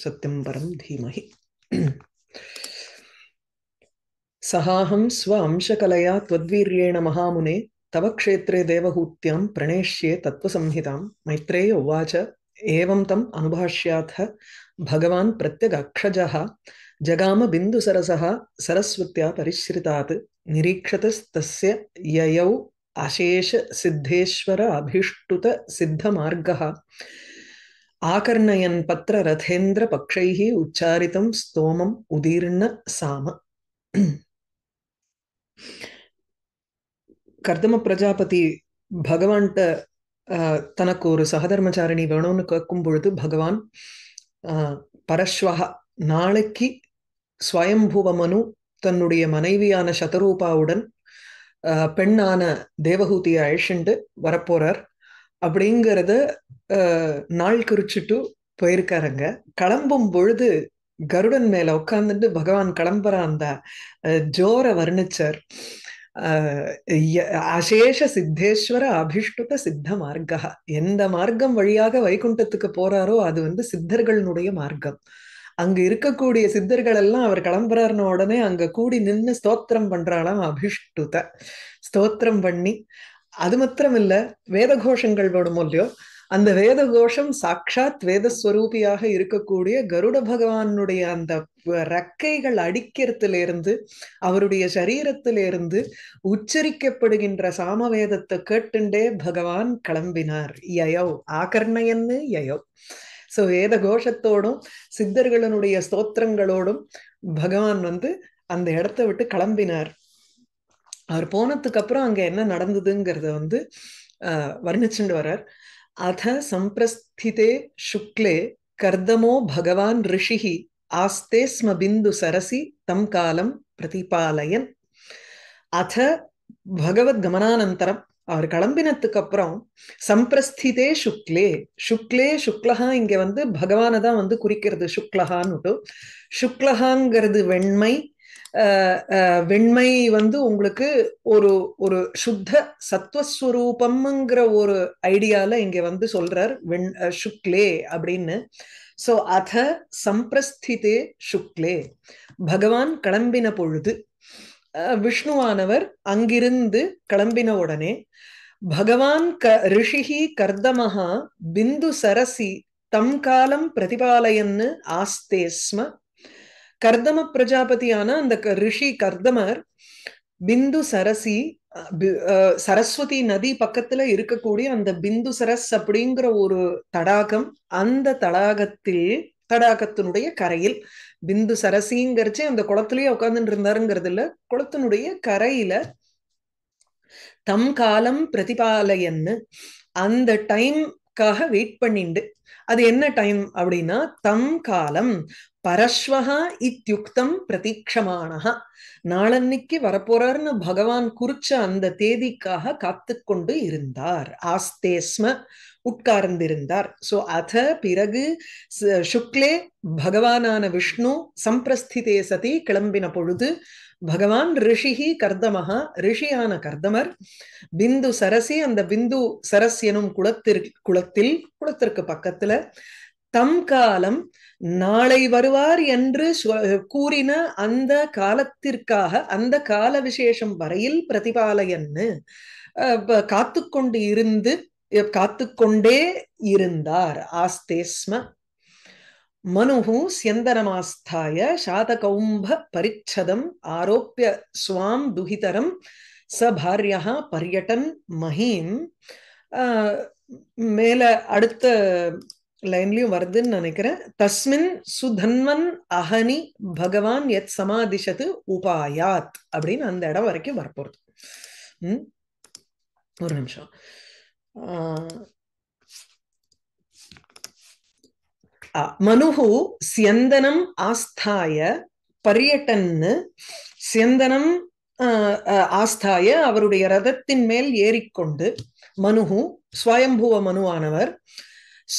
सत्यं परं धीमहि सहाहं स्वांशकलया त्वद्वीर्येण महामुने तव क्षेत्रे देवहूत्यां प्रणेष्ये तत्त्वसंहितां मैत्रेय उवाच एवं तम् अनुभाष्याथ भगवान् प्रत्यगक्षजः जगामबिन्दुसरसः सरस्वत्या परिश्रितात् निरीक्षतस्तस्य ययौ अशेषसिद्धेश्वर अभीष्टुतसिद्धमार्गः ஆகர்ணயன் பத்திர ரதேந்திர பக்ஷைகி உச்சாரிதம் ஸ்தோமம் உதீர்ண சாம கர்தம பிரஜாபதி பகவான்கிட்ட தனக்கு ஒரு சகதர்மச்சாரிணி வேணும்னு கேட்கும் பொழுது பகவான் பரஸ்வகா நாளைக்கு ஸ்வயம்புவமனு தன்னுடைய மனைவியான சதரூபாவுடன் பெண்ணான தேவகூதியை அழிச்சுண்டு வரப்போறார் அப்படிங்கிறத நாள் குறிச்சிட்டு போயிருக்காருங்க கிளம்பும் பொழுது கருடன் மேல உட்கார்ந்துட்டு பகவான் கிளம்புற அந்த ஜோர வர்ணிச்சர் அசேஷ சித்தேஸ்வர அபிஷ்டுத சித்த மார்க்கா எந்த மார்க்கம் வழியாக வைகுண்டத்துக்கு போறாரோ அது வந்து சித்தர்களினுடைய மார்க்கம் அங்க இருக்கக்கூடிய சித்தர்கள் எல்லாம் அவர் கிளம்புறாருன உடனே அங்க கூடி நின்று ஸ்தோத்திரம் பண்றாளாம் அபிஷ்டுத ஸ்தோத்திரம் பண்ணி அது கோஷங்கள் வேதகோஷங்களோட இல்லையோ அந்த வேத கோஷம் சாட்சாத் வேதஸ்வரூபியாக இருக்கக்கூடிய கருட பகவானுடைய அந்த ரக்கைகள் இருந்து அவருடைய சரீரத்திலிருந்து உச்சரிக்கப்படுகின்ற சாமவேதத்தை கேட்டுண்டே பகவான் கிளம்பினார் யயோ ஆகர்ணயன்னு யயோ சோ வேத கோஷத்தோடும் சித்தர்களுடைய ஸ்தோத்திரங்களோடும் பகவான் வந்து அந்த இடத்த விட்டு கிளம்பினார் அவர் போனதுக்கு அப்புறம் அங்க என்ன நடந்ததுங்கிறத வந்து வர்ணிச்சுண்டு வர்றார் அத சம்பிரஸ்திதே சுக்லே கர்தமோ பகவான் ரிஷிஹி ஆஸ்தே ஸ்ம பிந்து சரசி தம் காலம் பிரதிபாலயன் அத பகவத் கமனானந்தரம் அவர் கிளம்பினத்துக்கு அப்புறம் சம்பிரஸ்திதே சுக்லே சுக்லே சுக்லஹா இங்க வந்து பகவானதான் வந்து குறிக்கிறது சுக்லஹான்னுட்டு சுக்லஹாங்கிறது வெண்மை வெண்மை வந்து உங்களுக்கு ஒரு ஒரு சுத்த சத்வஸ்வரூபம்ங்கிற ஒரு ஐடியால இங்க வந்து சொல்றார் வெண் சுக்லே அப்படின்னு சோ அத சம்பிரஸ்திதே சுக்லே பகவான் கிளம்பின பொழுது விஷ்ணுவானவர் அங்கிருந்து கிளம்பின உடனே பகவான் க ரிஷிகி கர்தமஹா பிந்து சரசி தம் காலம் பிரதிபாலயன்னு ஆஸ்தேஸ்ம கர்தம பிரஜாபதியான அந்த ரிஷி கர்தமர் பிந்து சரசி சரஸ்வதி நதி பக்கத்துல இருக்கக்கூடிய அந்த பிந்து சரஸ் அப்படிங்கிற ஒரு தடாகம் அந்த தடாகத்தில் தடாகத்தினுடைய கரையில் பிந்து சரசிங்கிறச்சே அந்த குளத்திலேயே உட்கார்ந்துட்டு இருந்தாருங்கிறது இல்ல குளத்தினுடைய கரையில தம் காலம் பிரதிபாலையன்னு அந்த டைம்காக வெயிட் பண்ணிண்டு அது என்ன டைம் அப்படின்னா தம் காலம் பரஸ்வகா இத்தியுக்தம் பிரதீட்சமானஹா நாளன்னைக்கு வரப்போறார்னு பகவான் குறிச்ச அந்த தேதிக்காக காத்து கொண்டு இருந்தார் ஆஸ்தேஸ்ம உட்கார்ந்திருந்தார் சோ அத பிறகு சுக்லே பகவானான விஷ்ணு சம்பிரஸ்திதே சதி கிளம்பின பொழுது பகவான் ரிஷிஹி கர்தமஹா ரிஷியான கர்தமர் பிந்து சரசி அந்த பிந்து சரஸ் எனும் குளத்திற்கு குளத்தில் குளத்திற்கு பக்கத்துல தம் காலம் நாளை வருவார் என்று கூறின அந்த காலத்திற்காக அந்த கால விசேஷம் வரையில் பிரதிபாலையன்னு காத்து கொண்டு இருந்து காத்து கொண்டே இருந்தார் ஆஸ்தேஸ்ம மனுகு சியந்தனமாஸ்தாய சாதகௌம்ப பரிச்சதம் ஆரோப்பிய சுவாம் துகிதரம் ச பரியட்டன் பர்யட்டன் மஹீம் மேல அடுத்த லைன்லயும் வருதுன்னு நினைக்கிறேன் தஸ்மின் சுதன்வன் அஹனி பகவான் எத் சமாதிஷத்து உபாயாத் அப்படின்னு அந்த இடம் வரைக்கும் வரப்போறது உம் ஒரு நிமிஷம் மனு சியந்தனம் ஆஸ்தாய பரியட்டன்னு சியந்தனம் ஆஸ்தாய அவருடைய ரதத்தின் மேல் ஏறிக்கொண்டு மனுஹு ஸ்வயம்புவ மனுவானவர் ஆஹ்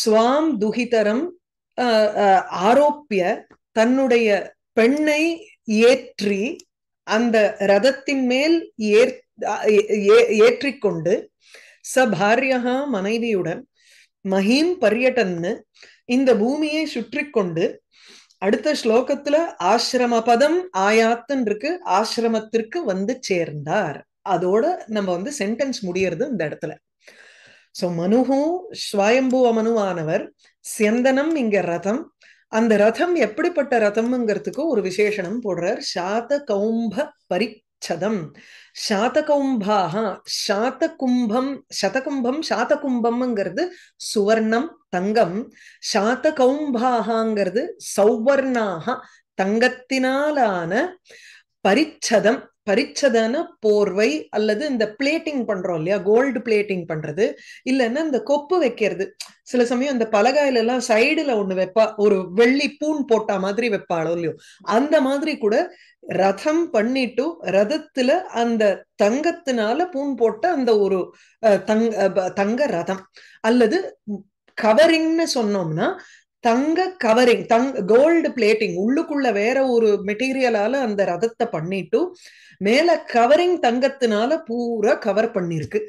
சுவாம் துகிதரம் ஆரோப்பிய தன்னுடைய பெண்ணை ஏற்றி அந்த ரதத்தின் மேல் ஏற் ஏற்றிக்கொண்டு ச பாரியகா மனைவியுடன் மகிம் பரியட்டன்னு இந்த பூமியை சுற்றி கொண்டு அடுத்த ஸ்லோகத்துல ஆசிரம பதம் ஆயாத்துன்னு இருக்கு ஆசிரமத்திற்கு வந்து சேர்ந்தார் அதோட நம்ம வந்து சென்டென்ஸ் முடியறது இந்த இடத்துல சோ மனுகும் ஸ்வாயம்புவ மனுவானவர் செந்தனம் இங்க ரதம் அந்த ரதம் எப்படிப்பட்ட ரதம்ங்கிறதுக்கு ஒரு விசேஷனம் போடுறார் சாத கௌம்ப பரிச்சதம் சாதகௌம்பாக சாதகும்பம் சதகும்பம் சாதகும்பம்ங்கிறது சுவர்ணம் தங்கம் சாதகௌம்பாகங்கிறது சௌவர்ணாக தங்கத்தினாலான பரிச்சதம் பரிச்சதன போர்வை அல்லது இந்த பிளேட்டிங் பண்றோம் இல்லையா கோல்டு பிளேட்டிங் பண்றது இல்லைன்னா இந்த கொப்பு வைக்கிறது சில சமயம் இந்த பலகாயில எல்லாம் சைடுல ஒண்ணு வைப்பா ஒரு வெள்ளி பூன் போட்டா மாதிரி வைப்பாளோ இல்லையோ அந்த மாதிரி கூட ரதம் பண்ணிட்டு ரதத்துல அந்த தங்கத்தினால பூன் போட்ட அந்த ஒரு தங்க தங்க ரதம் அல்லது கவரிங்னு சொன்னோம்னா தங்க கவரிங் தங் கோல்டு பிளேட்டிங் உள்ளுக்குள்ள வேற ஒரு மெட்டீரியலால அந்த ரதத்தை பண்ணிட்டு மேல கவரிங் தங்கத்தினால பூரா கவர் பண்ணிருக்கு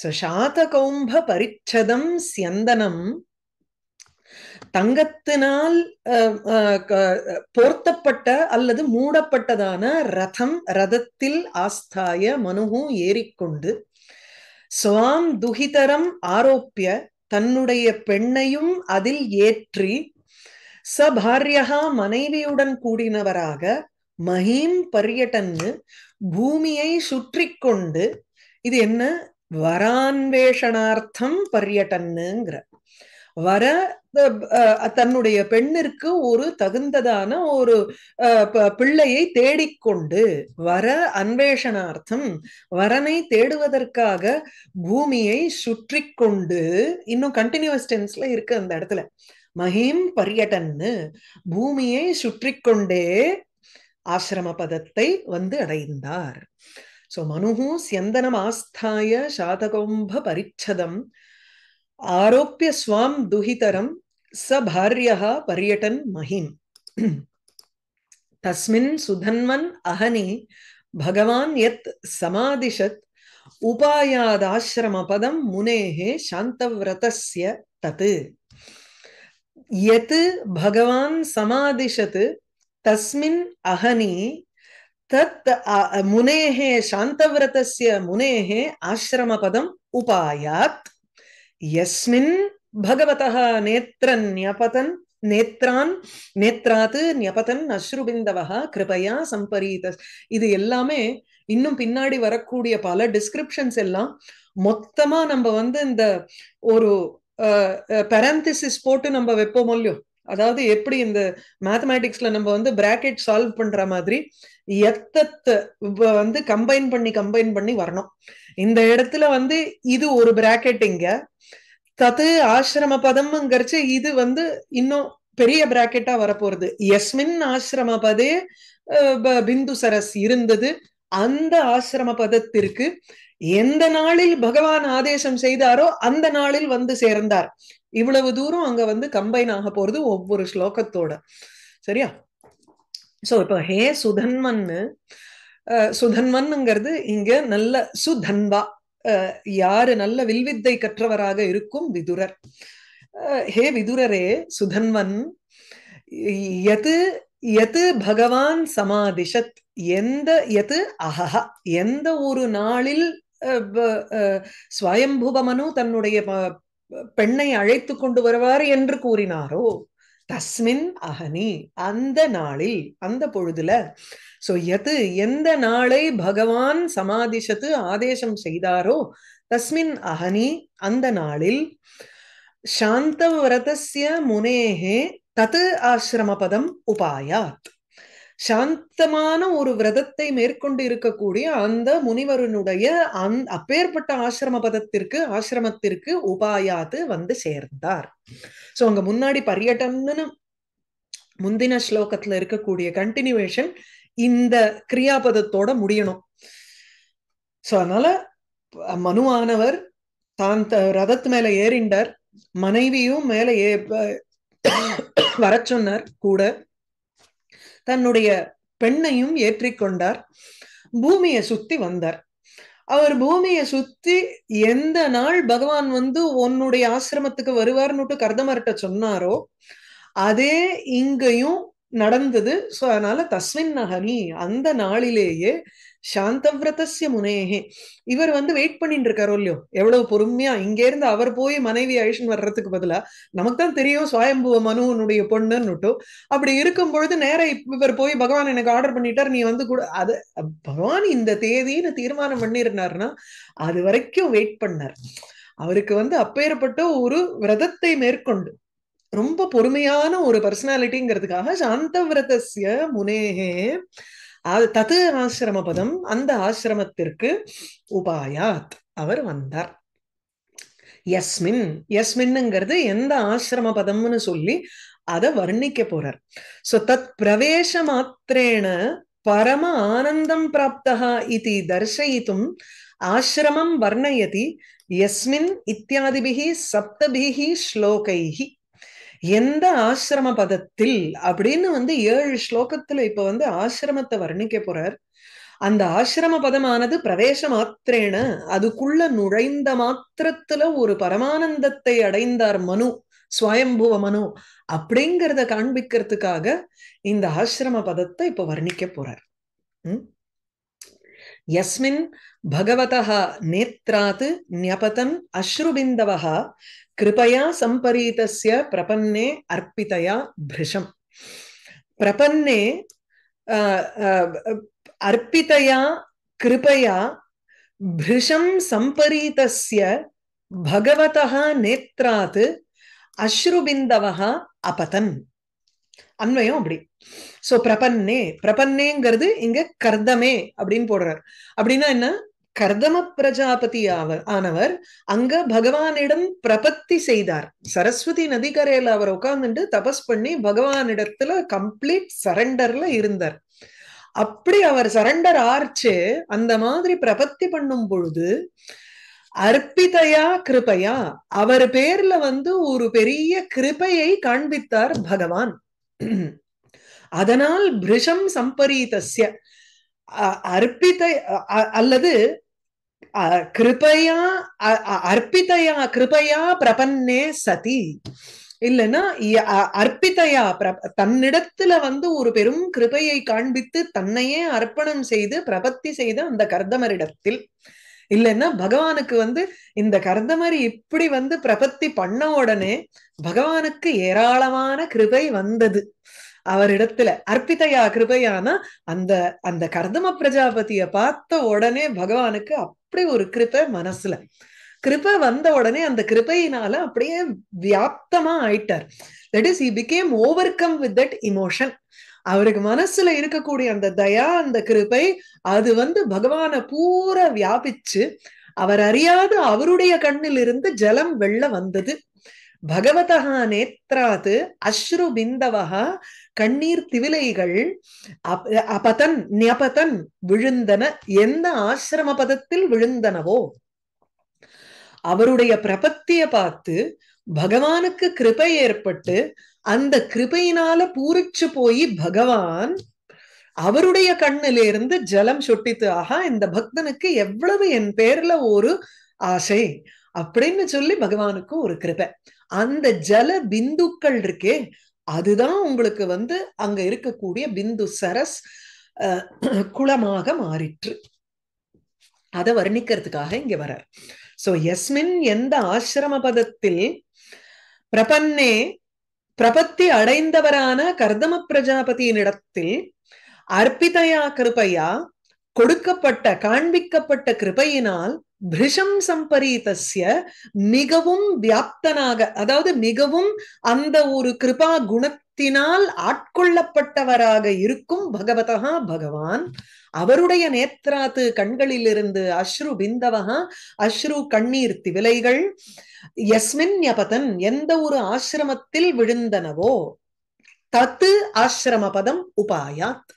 சோ சாத கௌம்ப பரிச்சதம் சியந்தனம் தங்கத்தினால் போர்த்தப்பட்ட அல்லது மூடப்பட்டதான ரதம் ரதத்தில் ஆஸ்தாய மனுவும் ஏறிக்கொண்டு சுவாம் துகிதரம் ஆரோப்பிய தன்னுடைய பெண்ணையும் அதில் ஏற்றி சபாரியகா மனைவியுடன் கூடினவராக மஹீம் பரியட்டன்னு பூமியை சுற்றி கொண்டு இது என்ன வரான்வேஷணார்த்தம் பரியட்டன்னுங்கிற வர தன்னுடைய பெண்ணிற்கு ஒரு தகுந்ததான ஒரு பிள்ளையை தேடிக்கொண்டு வர அன்வேஷனார்த்தம் வரனை தேடுவதற்காக பூமியை சுற்றி கொண்டு இன்னும் கண்டினியூஸ் டென்ஸ்ல இருக்கு அந்த இடத்துல மகிம் பரியடன்னு பூமியை சுற்றி கொண்டே ஆசிரம பதத்தை வந்து அடைந்தார் சோ மனுஹூ சியந்தனம் ஆஸ்தாய சாதகோம்ப பரிச்சதம் आरोप्य स्वाम दुहितरम स भार्यः पर्यटन महीम् तस्मिन् सुधन्वन् अहने भगवान् यत् समादिशत् उपायादाश्रमपदं मुनेः शान्तव्रतस्य तत् यत् भगवान् समादिशत् तस्मिन् अहनि तत् मुनेः शान्तव्रतस्य मुनेः आश्रमपदम् उपायात् யஸ்மின் பகவதா நேத்ரன் நியபதன் நேத்ரான் நேத்ராத்து நியபதன் அஸ்ருபிந்தவா கிருபையா சம்பரீத இது எல்லாமே இன்னும் பின்னாடி வரக்கூடிய பல டிஸ்கிரிப்ஷன்ஸ் எல்லாம் மொத்தமா நம்ம வந்து இந்த ஒரு பெரந்திசிஸ் போட்டு நம்ம வைப்போம் இல்லையோ அதாவது எப்படி இந்த மேத்தமேட்டிக்ஸ்ல நம்ம வந்து பிராக்கெட் சால்வ் பண்ற மாதிரி எத்தத்த வந்து கம்பைன் பண்ணி கம்பைன் பண்ணி வரணும் இந்த இடத்துல வந்து இது ஒரு பிராக்கெட் இங்க தத்து ஆசிரம பதம்ங்கிறச்சு இது வந்து இன்னும் பெரிய பிராக்கெட்டா வரப்போறது எஸ்மின் ஆசிரம பதே பிந்து சரஸ் இருந்தது அந்த ஆசிரம பதத்திற்கு எந்த நாளில் பகவான் ஆதேசம் செய்தாரோ அந்த நாளில் வந்து சேர்ந்தார் இவ்வளவு தூரம் அங்க வந்து கம்பைன் ஆக போறது ஒவ்வொரு ஸ்லோகத்தோட சரியா சோ இப்ப ஹே சுதன்மன் சுதன்மன்ங்கிறது இங்க நல்ல சுதன்வா யாரு நல்ல வில்வித்தை கற்றவராக இருக்கும் விதுரர் ஹே விதுரரே சுதன்வன் எது எது பகவான் சமாதிஷத் எந்த எது அஹஹ எந்த ஒரு நாளில் ஸ்வயம்புபமனு தன்னுடைய பெண்ணை அழைத்து கொண்டு வருவார் என்று கூறினாரோ தஸ்மின் அகனி அந்த நாளில் அந்த பொழுதுல சோ எது எந்த நாளை பகவான் சமாதிஷத்து ஆதேசம் செய்தாரோ தஸ்மின் அகனி அந்த நாளில் சாந்தவிரதசிய முனேகே தத்து ஆசிரமபதம் உபாயாத் சாந்தமான ஒரு விரதத்தை மேற்கொண்டு இருக்கக்கூடிய அந்த முனிவருனுடைய அந் அப்பேற்பட்ட ஆசிரம பதத்திற்கு ஆசிரமத்திற்கு உபாயாத்து வந்து சேர்ந்தார் சோ அங்க முன்னாடி பரியட்டம்னு முந்தின ஸ்லோகத்துல இருக்கக்கூடிய கண்டினியூவேஷன் இந்த கிரியாபதத்தோட முடியணும் சோ அதனால மனுவானவர் தான் ரதத்து மேல ஏறிண்டார் மனைவியும் மேல ஏ வர சொன்னார் கூட தன்னுடைய பெண்ணையும் ஏற்றிக்கொண்டார் பூமியை சுத்தி வந்தார் அவர் பூமியை சுத்தி எந்த நாள் பகவான் வந்து உன்னுடைய ஆசிரமத்துக்கு வருவார்னுட்டு கர்தமர்கிட்ட சொன்னாரோ அதே இங்கேயும் நடந்தது ஸோ அதனால தஸ்மின் நகனி அந்த நாளிலேயே சாந்தவிரதசிய முனேகே இவர் வந்து வெயிட் பண்ணிட்டு இருக்காரோ இல்லையோ எவ்வளவு பொறுமையா இருந்து அவர் போய் மனைவி அழிஷன் வர்றதுக்கு பதிலா நமக்கு தான் தெரியும் சுவயம்புவ மனுவனுடைய பொண்ணுன்னுட்டும் அப்படி இருக்கும் பொழுது நேர இவர் போய் பகவான் எனக்கு ஆர்டர் பண்ணிட்டார் நீ வந்து கூட அது பகவான் இந்த தேதின்னு தீர்மானம் பண்ணிருந்தாருன்னா அது வரைக்கும் வெயிட் பண்ணார் அவருக்கு வந்து அப்பேற்பட்ட ஒரு விரதத்தை மேற்கொண்டு ரொம்ப பொறுமையான ஒரு பர்சனாலிட்டிங்கிறதுக்காக சாந்தவிரதசிய முனேகே தது ஆசிரம பதம் அந்த ஆசிரமத்திற்கு உபாயாத் அவர் வந்தார் யஸ்மின் எஸ்மின்னுங்கிறது எந்த ஆசிரம பதம்னு சொல்லி அதை வர்ணிக்க போறார் சோ தத் பிரவேச மாத்திரேன பரம ஆனந்தம் பிராப்தா இது தர்சயித்தும் ஆசிரமம் வர்ணயதி யஸ்மின் இத்தியாதிபிகி சப்தபிகி ஸ்லோகைஹி எந்த ஆசிரம பதத்தில் அப்படின்னு வந்து ஏழு ஸ்லோகத்துல இப்ப வந்து ஆசிரமத்தை வர்ணிக்க போறார் அந்த ஆசிரம பதமானது பிரவேச மாத்திரேன அதுக்குள்ள நுழைந்த மாத்திரத்துல ஒரு பரமானந்தத்தை அடைந்தார் மனு சுவயம்புவ மனு அப்படிங்கிறத காண்பிக்கிறதுக்காக இந்த ஆசிரம பதத்தை இப்ப வர்ணிக்க போறார் எஸ்மின் பகவதா நேத்ராத் ஞபதம் அஸ்ருபிந்தவா கிருபையா சம்பரீதஸ்ய பிரபன்னே அர்ப்பிதையா பிரிஷம் பிரபன்னே அர்ப்பிதையா கிருபையா பிரிஷம் சம்பரீதஸ்ய பகவதா நேத்ராத் அஸ்ருபிந்தவா அபதன் அன்வயம் அப்படி சோ பிரபன்னே பிரபன்னேங்கிறது இங்க கர்தமே அப்படின்னு போடுறார் அப்படின்னா என்ன கர்தம பிரஜாபதி ஆனவர் அங்க பகவானிடம் பிரபத்தி செய்தார் சரஸ்வதி நதிக்கரையில அவர் உட்கார்ந்துட்டு தபஸ் பண்ணி பகவானிடத்துல கம்ப்ளீட் சரண்டர்ல இருந்தார் அப்படி அவர் சரண்டர் ஆர்ச்சு அந்த மாதிரி பிரபத்தி பண்ணும் பொழுது அர்ப்பிதையா கிருபையா அவர் பேர்ல வந்து ஒரு பெரிய கிருபையை காண்பித்தார் பகவான் அதனால் பிரிஷம் சம்பரீதஸ்ய அர்ப்பித அல்லது கிருபையா அர்ப்பிதையா கிருபையா பிரபன்னே சதி இல்லைன்னா அர்ப்பிதையா தன்னிடத்துல வந்து ஒரு பெரும் கிருபையை காண்பித்து தன்னையே அர்ப்பணம் செய்து பிரபத்தி செய்த அந்த கர்தமரிடத்தில் இல்லைன்னா பகவானுக்கு வந்து இந்த கர்தமரி இப்படி வந்து பிரபத்தி பண்ண உடனே பகவானுக்கு ஏராளமான கிருபை வந்தது அவரிடத்துல அர்ப்பிதையா கிருபையானா அந்த அந்த கர்தம பிரஜாபதிய பார்த்த உடனே பகவானுக்கு அப்படி ஒரு கிருப்பை மனசுல கிருப்பை வந்த உடனே அந்த கிருப்பையினால அப்படியே வியாப்தமா ஆயிட்டார் that is he became overcome with that emotion அவருக்கு மனசுல இருக்கக்கூடிய அந்த தயா அந்த கிருப்பை அது வந்து பகவான பூரா வியாபிச்சு அவர் அறியாத அவருடைய கண்ணில் இருந்து ஜலம் வெள்ள வந்தது பகவதா நேத்ராத்து அஸ்ரு பிந்தவகா கண்ணீர் திவிலைகள் அபதன் நியபதன் விழுந்தன எந்த ஆசிரம பதத்தில் விழுந்தனவோ அவருடைய பிரபத்திய பார்த்து பகவானுக்கு கிருபை ஏற்பட்டு அந்த கிருபையினால பூரிச்சு போய் பகவான் அவருடைய கண்ணிலிருந்து ஜலம் சொட்டித்து ஆகா இந்த பக்தனுக்கு எவ்வளவு என் பேர்ல ஒரு ஆசை அப்படின்னு சொல்லி பகவானுக்கு ஒரு கிருபை அந்த ஜல பிந்துக்கள் இருக்கே அதுதான் உங்களுக்கு வந்து அங்க இருக்கக்கூடிய பிந்து சரஸ் குளமாக மாறிற்று அதை வர்ணிக்கிறதுக்காக இங்க வரார் சோ எஸ்மின் எந்த ஆசிரம பதத்தில் பிரபன்னே பிரபத்தி அடைந்தவரான கர்தம பிரஜாபதியினிடத்தில் அர்ப்பிதையா கிருபையா கொடுக்கப்பட்ட காண்பிக்கப்பட்ட கிருபையினால் பிரிஷம் சம்பரீதஸ்ய மிகவும் வியாப்தனாக அதாவது மிகவும் அந்த ஒரு கிருபா குணத்தினால் ஆட்கொள்ளப்பட்டவராக இருக்கும் பகவதா பகவான் அவருடைய நேத்ராத்து கண்களிலிருந்து அஸ்ரு பிந்தவகா அஸ்ரு கண்ணீர் திவிலைகள் யஸ்மின் யபதன் எந்த ஒரு ஆசிரமத்தில் விழுந்தனவோ தத்து ஆசிரம பதம் உபாயாத்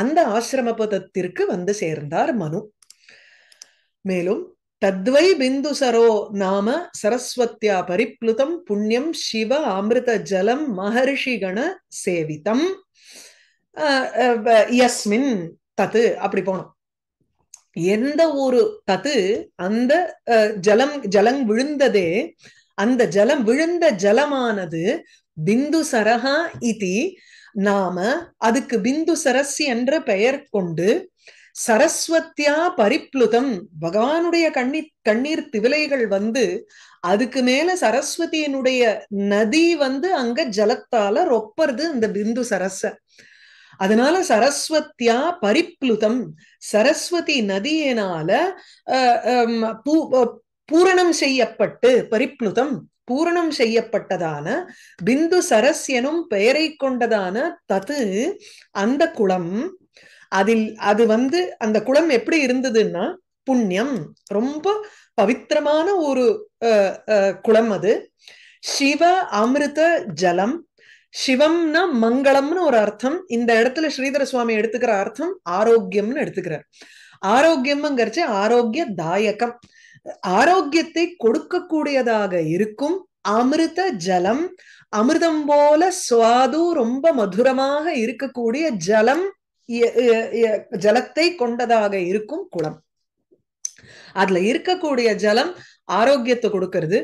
அந்த ஆசிரம பதத்திற்கு வந்து சேர்ந்தார் மனு மேலும் தத்வை பிந்துசரோ நாம சரஸ்வத்தியா பரிப்ளுதம் புண்ணியம் சிவ அமிர்த ஜலம் கண சேவிதம் யஸ்மின் தத்து அப்படி போனோம் எந்த ஒரு தத்து அந்த ஜலம் ஜலம் விழுந்ததே அந்த ஜலம் விழுந்த ஜலமானது பிந்து சரஹா இதி நாம அதுக்கு பிந்து சரஸ் என்ற பெயர் கொண்டு சரஸ்வத்தியா பரிப்ளுதம் பகவானுடைய கண்ணீர் கண்ணீர் திவிலைகள் வந்து அதுக்கு மேல சரஸ்வதியினுடைய நதி வந்து அங்க ஜலத்தால ரொப்பறது இந்த பிந்து சரஸ அதனால சரஸ்வத்தியா பரிப்ளுதம் சரஸ்வதி நதியினால பூரணம் செய்யப்பட்டு பரிப்ளுதம் பூரணம் செய்யப்பட்டதான பிந்து சரஸ் எனும் பெயரை கொண்டதான தது அந்த குளம் அதில் அது வந்து அந்த குளம் எப்படி இருந்ததுன்னா புண்ணியம் ரொம்ப பவித்திரமான ஒரு குளம் அது சிவ அமிர்த ஜலம் சிவம்னா மங்களம்னு ஒரு அர்த்தம் இந்த இடத்துல ஸ்ரீதர சுவாமி எடுத்துக்கிற அர்த்தம் ஆரோக்கியம்னு எடுத்துக்கிறார் ஆரோக்கியம்ங்கிறச்சு ஆரோக்கிய தாயக்கம் ஆரோக்கியத்தை கொடுக்கக்கூடியதாக இருக்கும் அமிர்த ஜலம் அமிர்தம் போல சுவாது ரொம்ப மதுரமாக இருக்கக்கூடிய ஜலம் ஜலத்தை கொண்டதாக இருக்கும் குளம் அதுல இருக்கக்கூடிய ஜலம் ஆரோக்கியத்தை கொடுக்கறது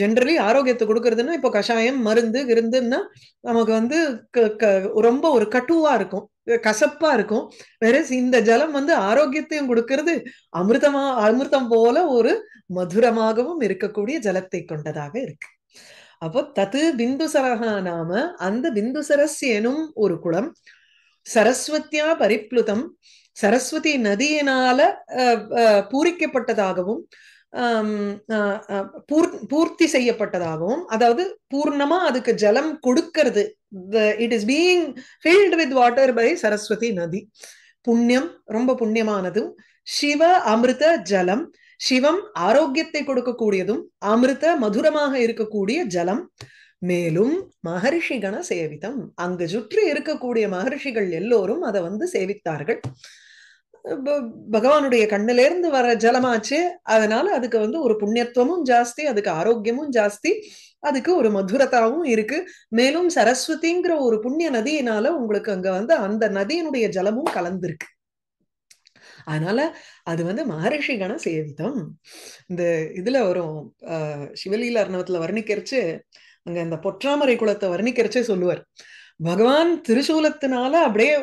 ஜென்ரலி ஆரோக்கியத்தை கொடுக்கறதுன்னா இப்போ கஷாயம் மருந்து விருந்துன்னா நமக்கு வந்து ரொம்ப ஒரு கட்டுவா இருக்கும் கசப்பா இருக்கும் வேற இந்த ஜலம் வந்து ஆரோக்கியத்தையும் கொடுக்கறது அமிர்தமா அமிர்தம் போல ஒரு மதுரமாகவும் இருக்கக்கூடிய ஜலத்தை கொண்டதாக இருக்கு அப்போ தத்து பிந்துசரகா நாம அந்த பிந்துசரஸ் எனும் ஒரு குளம் சரஸ்வத்தியா பரிப்ளுதம் சரஸ்வதி நதியினால பூரிக்கப்பட்டதாகவும் பூர்த்தி செய்யப்பட்டதாகவும் அதாவது பூர்ணமா அதுக்கு ஜலம் கொடுக்கிறது it is being filled with water by Saraswati நதி புண்ணியம் ரொம்ப புண்ணியமானதும் சிவ அமிர்த ஜலம் சிவம் ஆரோக்கியத்தை கொடுக்கக்கூடியதும் அமிர்த மதுரமாக இருக்கக்கூடிய ஜலம் மேலும் மகரிஷி கண சேவிதம் அங்கு சுற்றி இருக்கக்கூடிய மகரிஷிகள் எல்லோரும் அதை வந்து சேவித்தார்கள் பகவானுடைய கண்ணிலேருந்து வர ஜலமாச்சு அதனால அதுக்கு வந்து ஒரு புண்ணியத்துவமும் ஜாஸ்தி அதுக்கு ஆரோக்கியமும் ஜாஸ்தி அதுக்கு ஒரு மதுரதாவும் இருக்கு மேலும் சரஸ்வதிங்கிற ஒரு புண்ணிய நதியினால உங்களுக்கு அங்க வந்து அந்த நதியினுடைய ஜலமும் கலந்துருக்கு அதனால அது வந்து மகரிஷி கண சேவிதம் இந்த இதுல வரும் சிவலீல அர்ணவத்துல வர்ணிக்கிறச்சு அங்க அந்த பொற்றாமரை குளத்தை வர்ணிக்கிறச்சே சொல்லுவார் பகவான் திருசூலத்தினால அப்படியே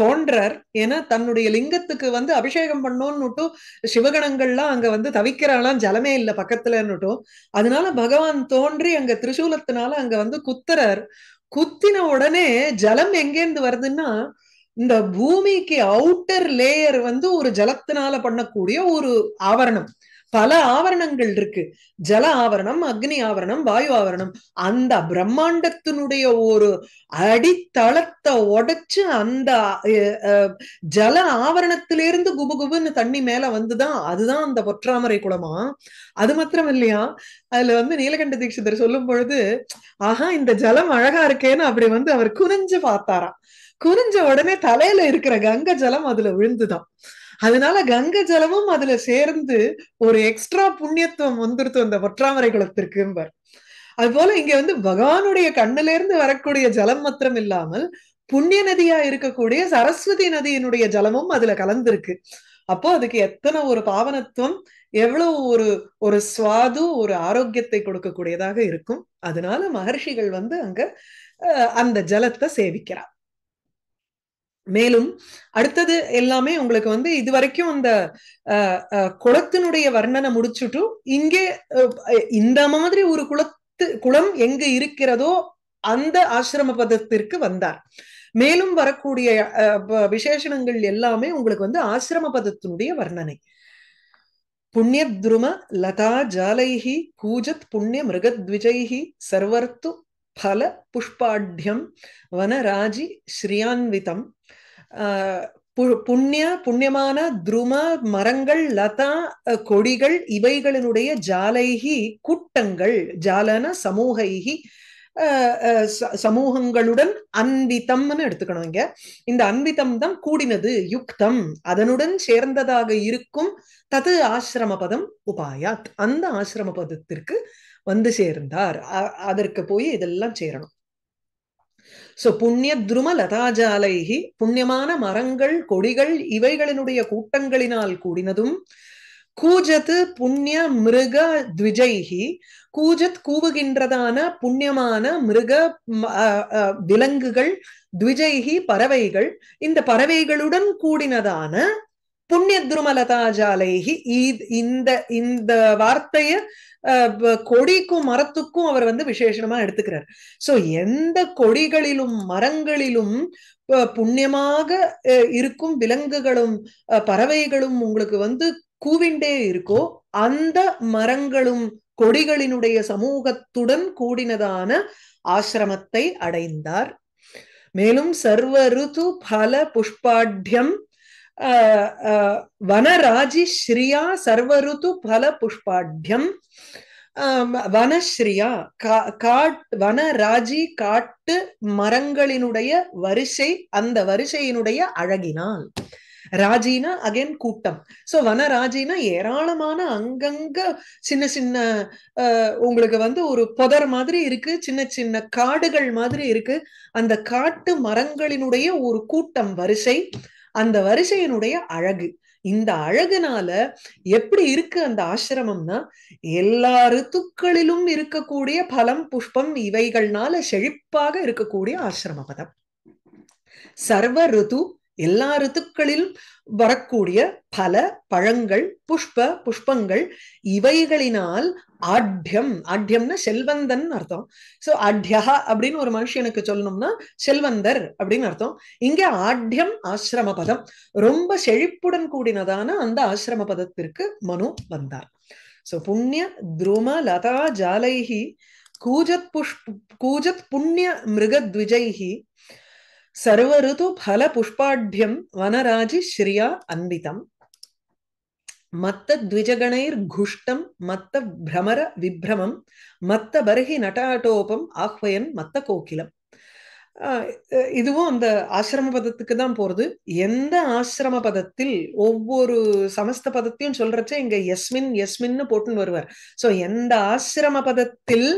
தோன்றார் ஏன்னா தன்னுடைய லிங்கத்துக்கு வந்து அபிஷேகம் பண்ணோன்னுட்டும் சிவகணங்கள்லாம் அங்க வந்து தவிக்கிறாளாம் ஜலமே இல்லை பக்கத்துலன்னுட்டும் அதனால பகவான் தோன்றி அங்க திருசூலத்தினால அங்க வந்து குத்துறார் குத்தின உடனே ஜலம் எங்கேந்து வருதுன்னா இந்த பூமிக்கு அவுட்டர் லேயர் வந்து ஒரு ஜலத்தினால பண்ணக்கூடிய ஒரு ஆவரணம் பல ஆவரணங்கள் இருக்கு ஜல ஆவரணம் அக்னி ஆவரணம் வாயு ஆவரணம் அந்த பிரம்மாண்டத்தினுடைய ஒரு அடித்தளத்தை உடைச்சு அந்த ஜல ஆவரணத்திலிருந்து குபுகுபுன்னு தண்ணி மேல வந்துதான் அதுதான் அந்த பொற்றாமரை குளமா அது மாத்திரம் இல்லையா அதுல வந்து நீலகண்ட தீட்சிதர் சொல்லும் பொழுது ஆஹா இந்த ஜலம் அழகா இருக்கேன்னு அப்படி வந்து அவர் குனிஞ்சு பார்த்தாராம் குனிஞ்ச உடனே தலையில இருக்கிற கங்க ஜலம் அதுல விழுந்துதான் அதனால கங்க ஜலமும் அதுல சேர்ந்து ஒரு எக்ஸ்ட்ரா புண்ணியத்துவம் வந்துருத்து அந்த ஒற்றாமரை குளத்திற்கு அது போல இங்க வந்து பகவானுடைய கண்ணுல இருந்து வரக்கூடிய ஜலம் மாத்திரம் இல்லாமல் புண்ணிய நதியா இருக்கக்கூடிய சரஸ்வதி நதியினுடைய ஜலமும் அதுல கலந்திருக்கு அப்போ அதுக்கு எத்தனை ஒரு பாவனத்துவம் எவ்வளவு ஒரு ஒரு சுவாது ஒரு ஆரோக்கியத்தை கொடுக்கக்கூடியதாக இருக்கும் அதனால மகர்ஷிகள் வந்து அங்க அந்த ஜலத்தை சேவிக்கிறார் மேலும் அடுத்தது எல்லாமே உங்களுக்கு வந்து இது வரைக்கும் அந்த குளத்தினுடைய வர்ணனை முடிச்சுட்டும் இங்கே இந்த மாதிரி ஒரு குளத்து குளம் எங்க இருக்கிறதோ அந்த ஆசிரம பதத்திற்கு வந்தார் மேலும் வரக்கூடிய விசேஷணங்கள் எல்லாமே உங்களுக்கு வந்து ஆசிரம பதத்தினுடைய வர்ணனை புண்ணியத்ரும லதா ஜாலைஹி கூஜத் புண்ணிய மிருகத்விஜைஹி சர்வர்த்து பல புஷ்பாட்யம் வனராஜி ஸ்ரீயான்விதம் புண்ணிய புண்ணியமான துரும மரங்கள் லதா கொடிகள் இவைகளினுடைய ஜாலைகி கூட்டங்கள் ஜாலன சமூகைகி சமூகங்களுடன் அன்பித்தம்னு எடுத்துக்கணும் இங்க இந்த அன்பித்தம் தான் கூடினது யுக்தம் அதனுடன் சேர்ந்ததாக இருக்கும் தது ஆசிரம பதம் உபாயாத் அந்த ஆசிரம பதத்திற்கு வந்து சேர்ந்தார் அதற்கு போய் இதெல்லாம் சேரணும் சோ புண்ணிய துரும லதாஜாலைகி புண்ணியமான மரங்கள் கொடிகள் இவைகளினுடைய கூட்டங்களினால் கூடினதும் கூஜத்து புண்ணிய மிருக த்விஜைகி கூஜத் கூவுகின்றதான புண்ணியமான மிருக விலங்குகள் த்விஜைகி பறவைகள் இந்த பறவைகளுடன் கூடினதான புண்ணிய துருமலதாஜாலைகி இந்த இந்த வார்த்தைய கொடிக்கும் மரத்துக்கும் அவர் வந்து விசேஷமா எடுத்துக்கிறார் சோ எந்த கொடிகளிலும் மரங்களிலும் புண்ணியமாக இருக்கும் விலங்குகளும் பறவைகளும் உங்களுக்கு வந்து கூவிண்டே இருக்கோ அந்த மரங்களும் கொடிகளினுடைய சமூகத்துடன் கூடினதான ஆசிரமத்தை அடைந்தார் மேலும் சர்வ ருது பல புஷ்பாட்யம் வனராஜி ஸ்ரீயா சர்வருத்து பல புஷ்பாட்யம் வனஸ்ரீயா கா காட் வனராஜி காட்டு மரங்களினுடைய வரிசை அந்த வரிசையினுடைய அழகினால் ராஜினா அகைன் கூட்டம் சோ வனராஜினா ஏராளமான அங்கங்க சின்ன சின்ன உங்களுக்கு வந்து ஒரு புதர் மாதிரி இருக்கு சின்ன சின்ன காடுகள் மாதிரி இருக்கு அந்த காட்டு மரங்களினுடைய ஒரு கூட்டம் வரிசை அந்த வரிசையினுடைய அழகு இந்த அழகுனால எப்படி இருக்கு அந்த ஆசிரமம்னா எல்லா ரித்துக்களிலும் இருக்கக்கூடிய பலம் புஷ்பம் இவைகள்னால செழிப்பாக இருக்கக்கூடிய ஆசிரம பதம் சர்வ ரித்து எல்லா ரித்துக்களிலும் வரக்கூடிய பல பழங்கள் புஷ்ப புஷ்பங்கள் இவைகளினால் ஆட்யம் ஆட்யம்னா செல்வந்தன் அர்த்தம் சோ ஆட்யா அப்படின்னு ஒரு மனுஷனுக்கு சொல்லணும்னா செல்வந்தர் அப்படின்னு அர்த்தம் இங்க ஆட்யம் ஆசிரம பதம் ரொம்ப செழிப்புடன் கூடினதான அந்த ஆசிரம பதத்திற்கு மனு வந்தார் சோ புண்ணிய துரும லதா ஜாலைஹி கூஜத் புஷ் கூஜத் புண்ணிய மிருகத்விஜைஹி சர்வருது பல புஷ்பாட்பியம் வனராஜி ஸ்ரீயா அன்பிதம் மத்த த்விஜகணைர் குஷ்டம் மத்த பிரமர விப்ரமம் மத்த பருகி நட்டாட்டோபம் ஆஹ்வயன் மத்த கோகிலம் இதுவும் அந்த ஆசிரம பதத்துக்கு தான் போறது எந்த ஆசிரம பதத்தில் ஒவ்வொரு சமஸ்த பதத்தையும் சொல்றச்ச இங்க எஸ்மின் எஸ்மின்னு போட்டுன்னு வருவார் சோ எந்த ஆசிரம பதத்தில்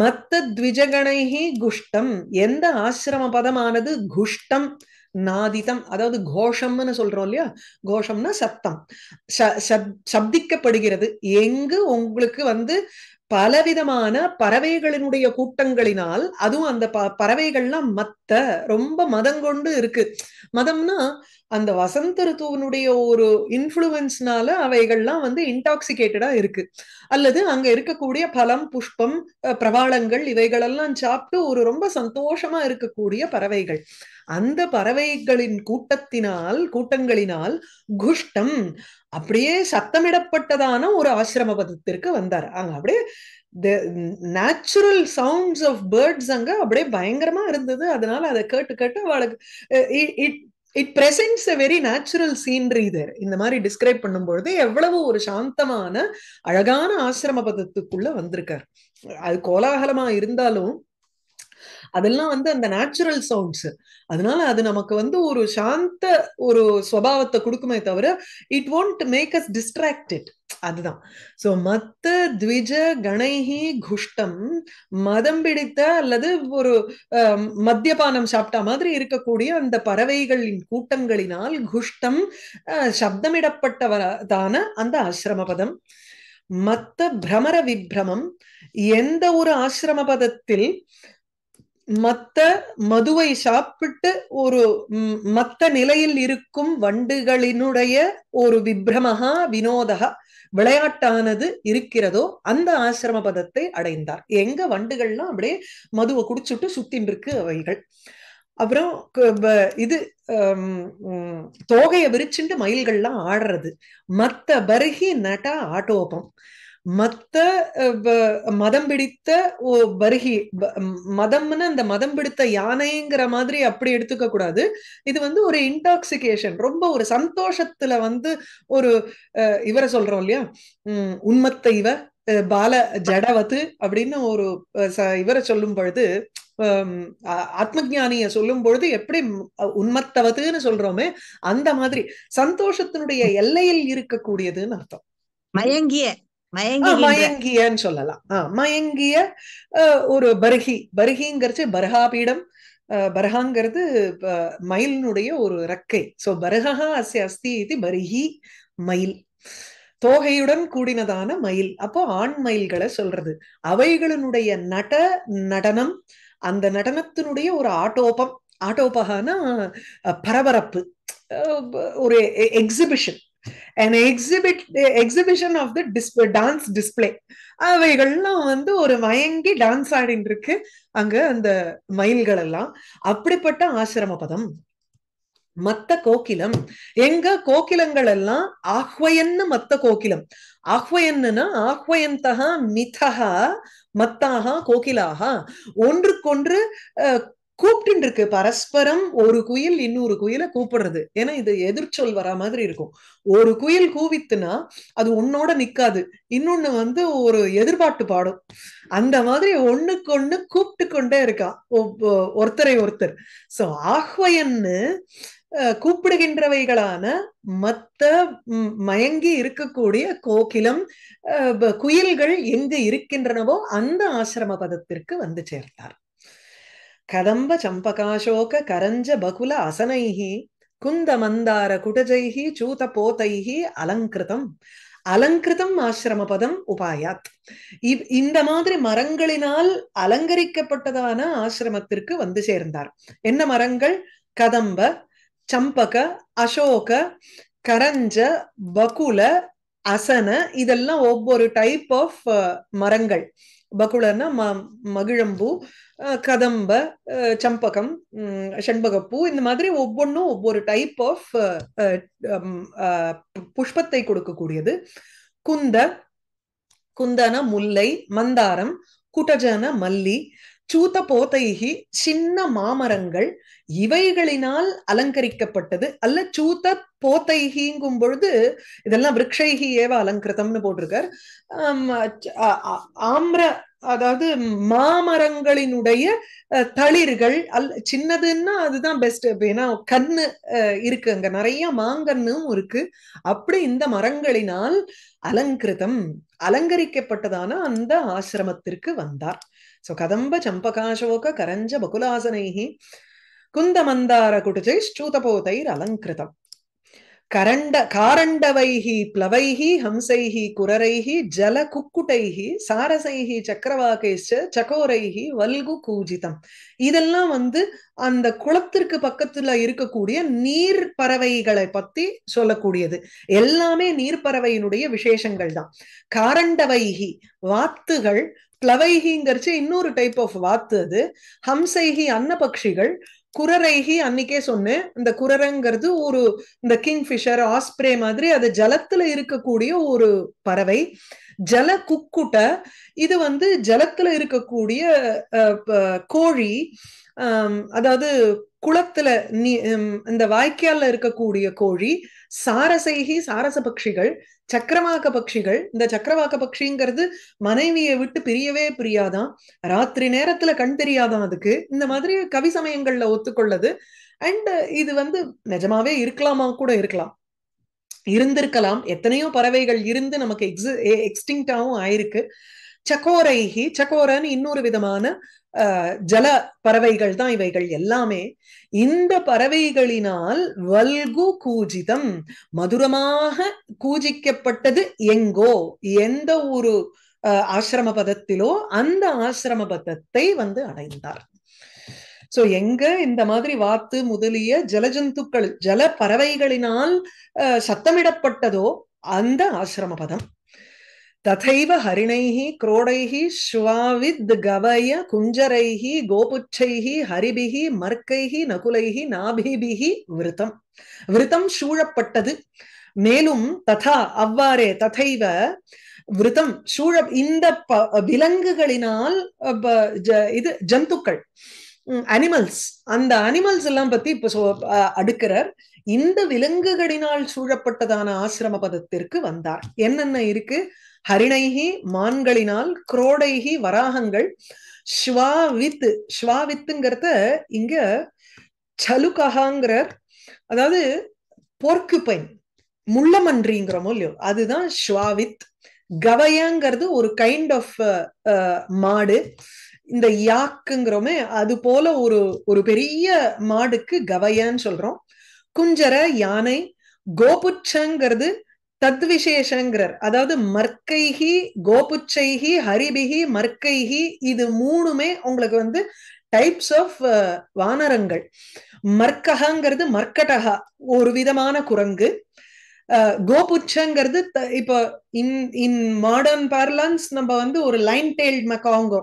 மத்த த்விஜகணைகி குஷ்டம் எந்த ஆசிரம பதமானது குஷ்டம் நாதிதம் அதாவது கோஷம்னு சொல்றோம் இல்லையா கோஷம்னா சத்தம் சப்திக்கப்படுகிறது எங்கு உங்களுக்கு வந்து பலவிதமான பறவைகளினுடைய கூட்டங்களினால் அதுவும் அந்த ப பறவைகள்லாம் மத்த ரொம்ப மதங்கொண்டு இருக்கு மதம்னா அந்த வசந்த ரித்துவனுடைய ஒரு இன்ஃபுளுவன்ஸ்னால அவைகள்லாம் வந்து இன்டாக்சிகேட்டடா இருக்கு அல்லது அங்க இருக்கக்கூடிய பழம் புஷ்பம் பிரபாளங்கள் இவைகளெல்லாம் சாப்பிட்டு ஒரு ரொம்ப சந்தோஷமா இருக்கக்கூடிய பறவைகள் அந்த பறவைகளின் கூட்டத்தினால் கூட்டங்களினால் குஷ்டம் அப்படியே சத்தமிடப்பட்டதான ஒரு ஆசிரம பதத்திற்கு வந்தார் அங்க அப்படியே நேச்சுரல் சவுண்ட்ஸ் ஆஃப் பேர்ட்ஸ் அங்க அப்படியே பயங்கரமா இருந்தது அதனால அதை கேட்டு கேட்டு அவளுக்கு it it a very natural scenery there இந்த மாதிரி டிஸ்கிரைப் பண்ணும்பொழுது எவ்வளவு ஒரு சாந்தமான அழகான ஆசிரம பதத்துக்குள்ள வந்திருக்கார் அது கோலாகலமா இருந்தாலும் அதெல்லாம் வந்து அந்த நேச்சுரல் சவுண்ட்ஸ் அதனால அது நமக்கு வந்து ஒரு சாந்த ஒரு ஸ்வபாவத்தை கொடுக்குமே தவிர it won't make us distracted அதுதான் சோ மத்த த்விஜ கணைஹி குஷ்டம் மதம் பிடித்த அல்லது ஒரு மத்தியபானம் சாப்பிட்டா மாதிரி இருக்கக்கூடிய அந்த பறவைகளின் கூட்டங்களினால் குஷ்டம் சப்தமிடப்பட்டவரதான அந்த ஆசிரம பதம் மத்த பிரமர விப்ரமம் எந்த ஒரு ஆசிரம பதத்தில் மத்த மதுவை சாப்பிட்டு ஒரு மத்த நிலையில் இருக்கும் வண்டுகளினுடைய ஒரு விப்ரமஹா வினோதகா விளையாட்டானது இருக்கிறதோ அந்த ஆசிரம பதத்தை அடைந்தார் எங்க வண்டுகள்லாம் அப்படியே மதுவை குடிச்சுட்டு சுத்தின் இருக்கு அவைகள் அப்புறம் இது தோகையை விரிச்சுட்டு மயில்கள்லாம் ஆடுறது மத்த பருகி நட்டா ஆட்டோபம் மத்த மதம் பிடித்த வருகி மதம்னு அந்த மதம் பிடித்த யானைங்கிற மாதிரி அப்படி எடுத்துக்க கூடாது இது வந்து ஒரு இன்டாக்சிகேஷன் ரொம்ப ஒரு சந்தோஷத்துல வந்து ஒரு இவரை சொல்றோம் இல்லையா உம் இவ பால ஜடவது அப்படின்னு ஒரு இவரை சொல்லும் பொழுது ஆத்மஜானிய சொல்லும் பொழுது எப்படி உண்மத்தவதுன்னு சொல்றோமே அந்த மாதிரி சந்தோஷத்தினுடைய எல்லையில் இருக்கக்கூடியதுன்னு அர்த்தம் மயங்கிய மயங்கியன்னு சொல்லலாம் மயங்கிய ஒரு பர்ஹி பர்ஹிங்கிறது பர்ஹாபீடம் பர்ஹாங்கிறது மயிலினுடைய ஒரு ரக்கை சோ பர்ஹா அஸ்ய அஸ்தி இது பர்ஹி மயில் தோகையுடன் கூடினதான மயில் அப்போ ஆண் மயில்களை சொல்றது அவைகளினுடைய நட நடனம் அந்த நடனத்தினுடைய ஒரு ஆட்டோபம் ஆட்டோபகான பரபரப்பு ஒரு exhibition an exhibit exhibition of the display, dance display அவைகள்லாம் வந்து ஒரு மயங்கி டான்ஸ் ஆடின்னு இருக்கு அங்க அந்த மயில்கள் எல்லாம் அப்படிப்பட்ட ஆசிரம பதம் மத்த கோகிலம் எங்க கோகிலங்கள் எல்லாம் ஆஹ்வயன்னு மத்த கோகிலம் ஆஹ்வயன்னுனா ஆஹ்வயந்தகா மிதகா மத்தாக கோகிலாக ஒன்றுக்கொன்று கூப்பிட்டு இருக்கு பரஸ்பரம் ஒரு குயில் இன்னொரு குயில கூப்பிடுறது ஏன்னா இது எதிர்ச்சொல் வரா மாதிரி இருக்கும் ஒரு குயில் கூவித்துனா அது உன்னோட நிக்காது இன்னொன்னு வந்து ஒரு எதிர்பாட்டு பாடும் அந்த மாதிரி ஒண்ணுக்கு ஒண்ணு கூப்பிட்டு கொண்டே இருக்கா ஒருத்தரை ஒருத்தர் சோ ஆஹ்வயன்னு கூப்பிடுகின்றவைகளான மத்த மயங்கி இருக்கக்கூடிய கோகிலம் குயில்கள் எங்கு இருக்கின்றனவோ அந்த ஆசிரம பதத்திற்கு வந்து சேர்த்தார் கதம்ப சம்பகாசோக கரஞ்ச பகுல குந்த மந்தார குடஜைஹி சூத போத்தைஹி அலங்கிருதம் அலங்கிருதம் ஆசிரம பதம் உபாயாத் இந்த மாதிரி மரங்களினால் அலங்கரிக்கப்பட்டதான ஆசிரமத்திற்கு வந்து சேர்ந்தார் என்ன மரங்கள் கதம்ப சம்பக அசோக கரஞ்ச பகுல அசன இதெல்லாம் ஒவ்வொரு டைப் ஆஃப் மரங்கள் பகுலன்னா ம மகிழம்பூ கதம்ப சம்பகம் செண்பகப்பூ இந்த மாதிரி ஒவ்வொன்றும் ஒவ்வொரு டைப் ஆஃப் புஷ்பத்தை கொடுக்கக்கூடியது குந்த குந்தன முல்லை மந்தாரம் குட்டஜன மல்லி சூத்த போதைகி சின்ன மாமரங்கள் இவைகளினால் அலங்கரிக்கப்பட்டது அல்ல சூத்த போத்தைகிங்கும் பொழுது இதெல்லாம் விரக்ஷைகி ஏவ அலங்கிருத்தம்னு போட்டிருக்கார் ஆம்ர அதாவது மாமரங்களினுடைய தளிர்கள் அல் சின்னதுன்னா அதுதான் பெஸ்ட் அப்படின்னா கண்ணு இருக்கு அங்க நிறைய மாங்கன்னும் இருக்கு அப்படி இந்த மரங்களினால் அலங்கிருதம் அலங்கரிக்கப்பட்டதான அந்த ஆசிரமத்திற்கு வந்தார் சோ கதம்ப சம்பகாசோக கரஞ்ச பகுலாசனைகி குந்தமந்தார குடிச்சை போதை அலங்கிருதம் கரண்ட காரண்டவைகி பிளவைகி ஹம்சைகி குரரைகி ஜல குக்குட்டைகி சாரசைகி சக்கரவாகைச்ச சகோரைகி வல்கு கூஜிதம் இதெல்லாம் வந்து அந்த குளத்திற்கு பக்கத்துல இருக்கக்கூடிய நீர் பறவைகளை பத்தி சொல்லக்கூடியது எல்லாமே நீர் பறவையினுடைய விசேஷங்கள் தான் காரண்டவைகி வாத்துகள் பிளவைகிங்கிறச்சு இன்னொரு டைப் ஆஃப் வாத்து அது ஹம்சைகி அன்னபக்ஷிகள் குரரைகி அன்னைக்கே சொன்னேன் இந்த குரரங்கிறது ஒரு இந்த கிங்ஃபிஷர் ஆஸ்ப்ரே மாதிரி அது ஜலத்துல இருக்கக்கூடிய ஒரு பறவை ஜல குக்குட்டை இது வந்து ஜலத்துல இருக்கக்கூடிய கோழி அதாவது குளத்துல நீ இந்த வாய்க்கால்ல இருக்கக்கூடிய கோழி சாரசைகி சாரச பட்சிகள் சக்கரவாக்க பட்சிகள் இந்த சக்கரவாக்க பட்சிங்கிறது மனைவியை விட்டு பிரியவே பிரியாதான் ராத்திரி நேரத்துல கண் தெரியாதான் அதுக்கு இந்த மாதிரி கவி சமயங்கள்ல ஒத்துக்கொள்ளது அண்ட் இது வந்து நிஜமாவே இருக்கலாமா கூட இருக்கலாம் இருந்திருக்கலாம் எத்தனையோ பறவைகள் இருந்து நமக்கு எக்ஸு எக்ஸ்டிங்டாவும் ஆயிருக்கு சக்கோரைகி சக்கோரன்னு இன்னொரு விதமான ஜல பறவைகள் தான் இவைகள் எல்லாமே இந்த பறவைகளினால் வல்கு கூஜிதம் மதுரமாக கூஜிக்கப்பட்டது எங்கோ எந்த ஒரு ஆசிரம பதத்திலோ அந்த ஆசிரம பதத்தை வந்து அடைந்தார் சோ எங்க இந்த மாதிரி வாத்து முதலிய ஜலஜந்துக்கள் ஜல பறவைகளினால் சத்தமிடப்பட்டதோ அந்த ஆசிரம பதம் ததைவ ஹரிணை குரோடைஹி ஸ்வாவித் கவய குஞ்சரை கோபுச்சை ஹரிபி மர்க்கை நகுலை நாபிபிகி விரதம் விரதம் சூழப்பட்டது மேலும் ததா அவ்வாறே ததைவ விரதம் சூழ இந்த விலங்குகளினால் இது ஜந்துக்கள் அனிமல்ஸ் அந்த அனிமல்ஸ் எல்லாம் பத்தி இப்ப அடுக்கிறார் இந்த விலங்குகளினால் சூழப்பட்டதான ஆசிரம பதத்திற்கு வந்தார் என்னென்ன இருக்கு ஹரிணைகி மான்களினால் குரோடைகி வராகங்கள் ஸ்வாவித் ஸ்வாவித்துங்கிறத இங்க சலுகஹாங்கிறார் அதாவது பைன் முள்ளமன்றிங்கிறமோ இல்லையோ அதுதான் ஸ்வாவித் கவயங்கிறது ஒரு கைண்ட் ஆஃப் மாடு இந்த யாக்குங்கிறோமே அது போல ஒரு ஒரு பெரிய மாடுக்கு கவயன்னு சொல்றோம் குஞ்சர யானை கோபுச்சங்கிறது தத்விசேஷங்கிறார் அதாவது மர்க்கைகி கோபுச்சைகி ஹரிபிகி மர்க்கைகி இது மூணுமே உங்களுக்கு வந்து டைப்ஸ் ஆஃப் வானரங்கள் மர்க்கஹாங்கிறது மர்க்கடகா ஒரு விதமான குரங்கு கோபுச்சங்கிறது இப்போ இன் இன் மாடர்ன் பார்லன்ஸ் நம்ம வந்து ஒரு லைன் டெய்ல்ட் மக்காங்கோ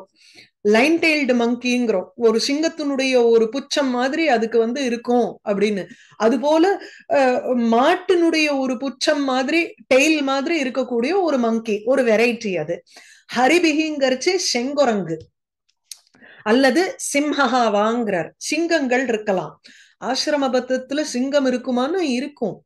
லைன் டெய்ல்டு மங்கிங்கிறோம் ஒரு சிங்கத்தினுடைய ஒரு புச்சம் மாதிரி அதுக்கு வந்து இருக்கும் அப்படின்னு அது போல மாட்டினுடைய ஒரு புச்சம் மாதிரி டெய்ல் மாதிரி இருக்கக்கூடிய ஒரு மங்கி ஒரு வெரைட்டி அது ஹரிபிகிங்கிறச்சு செங்குரங்கு அல்லது சிம்ஹா வாங்குறார் சிங்கங்கள் இருக்கலாம் ஆசிரம பத்தத்துல சிங்கம் இருக்குமான்னு இருக்கும்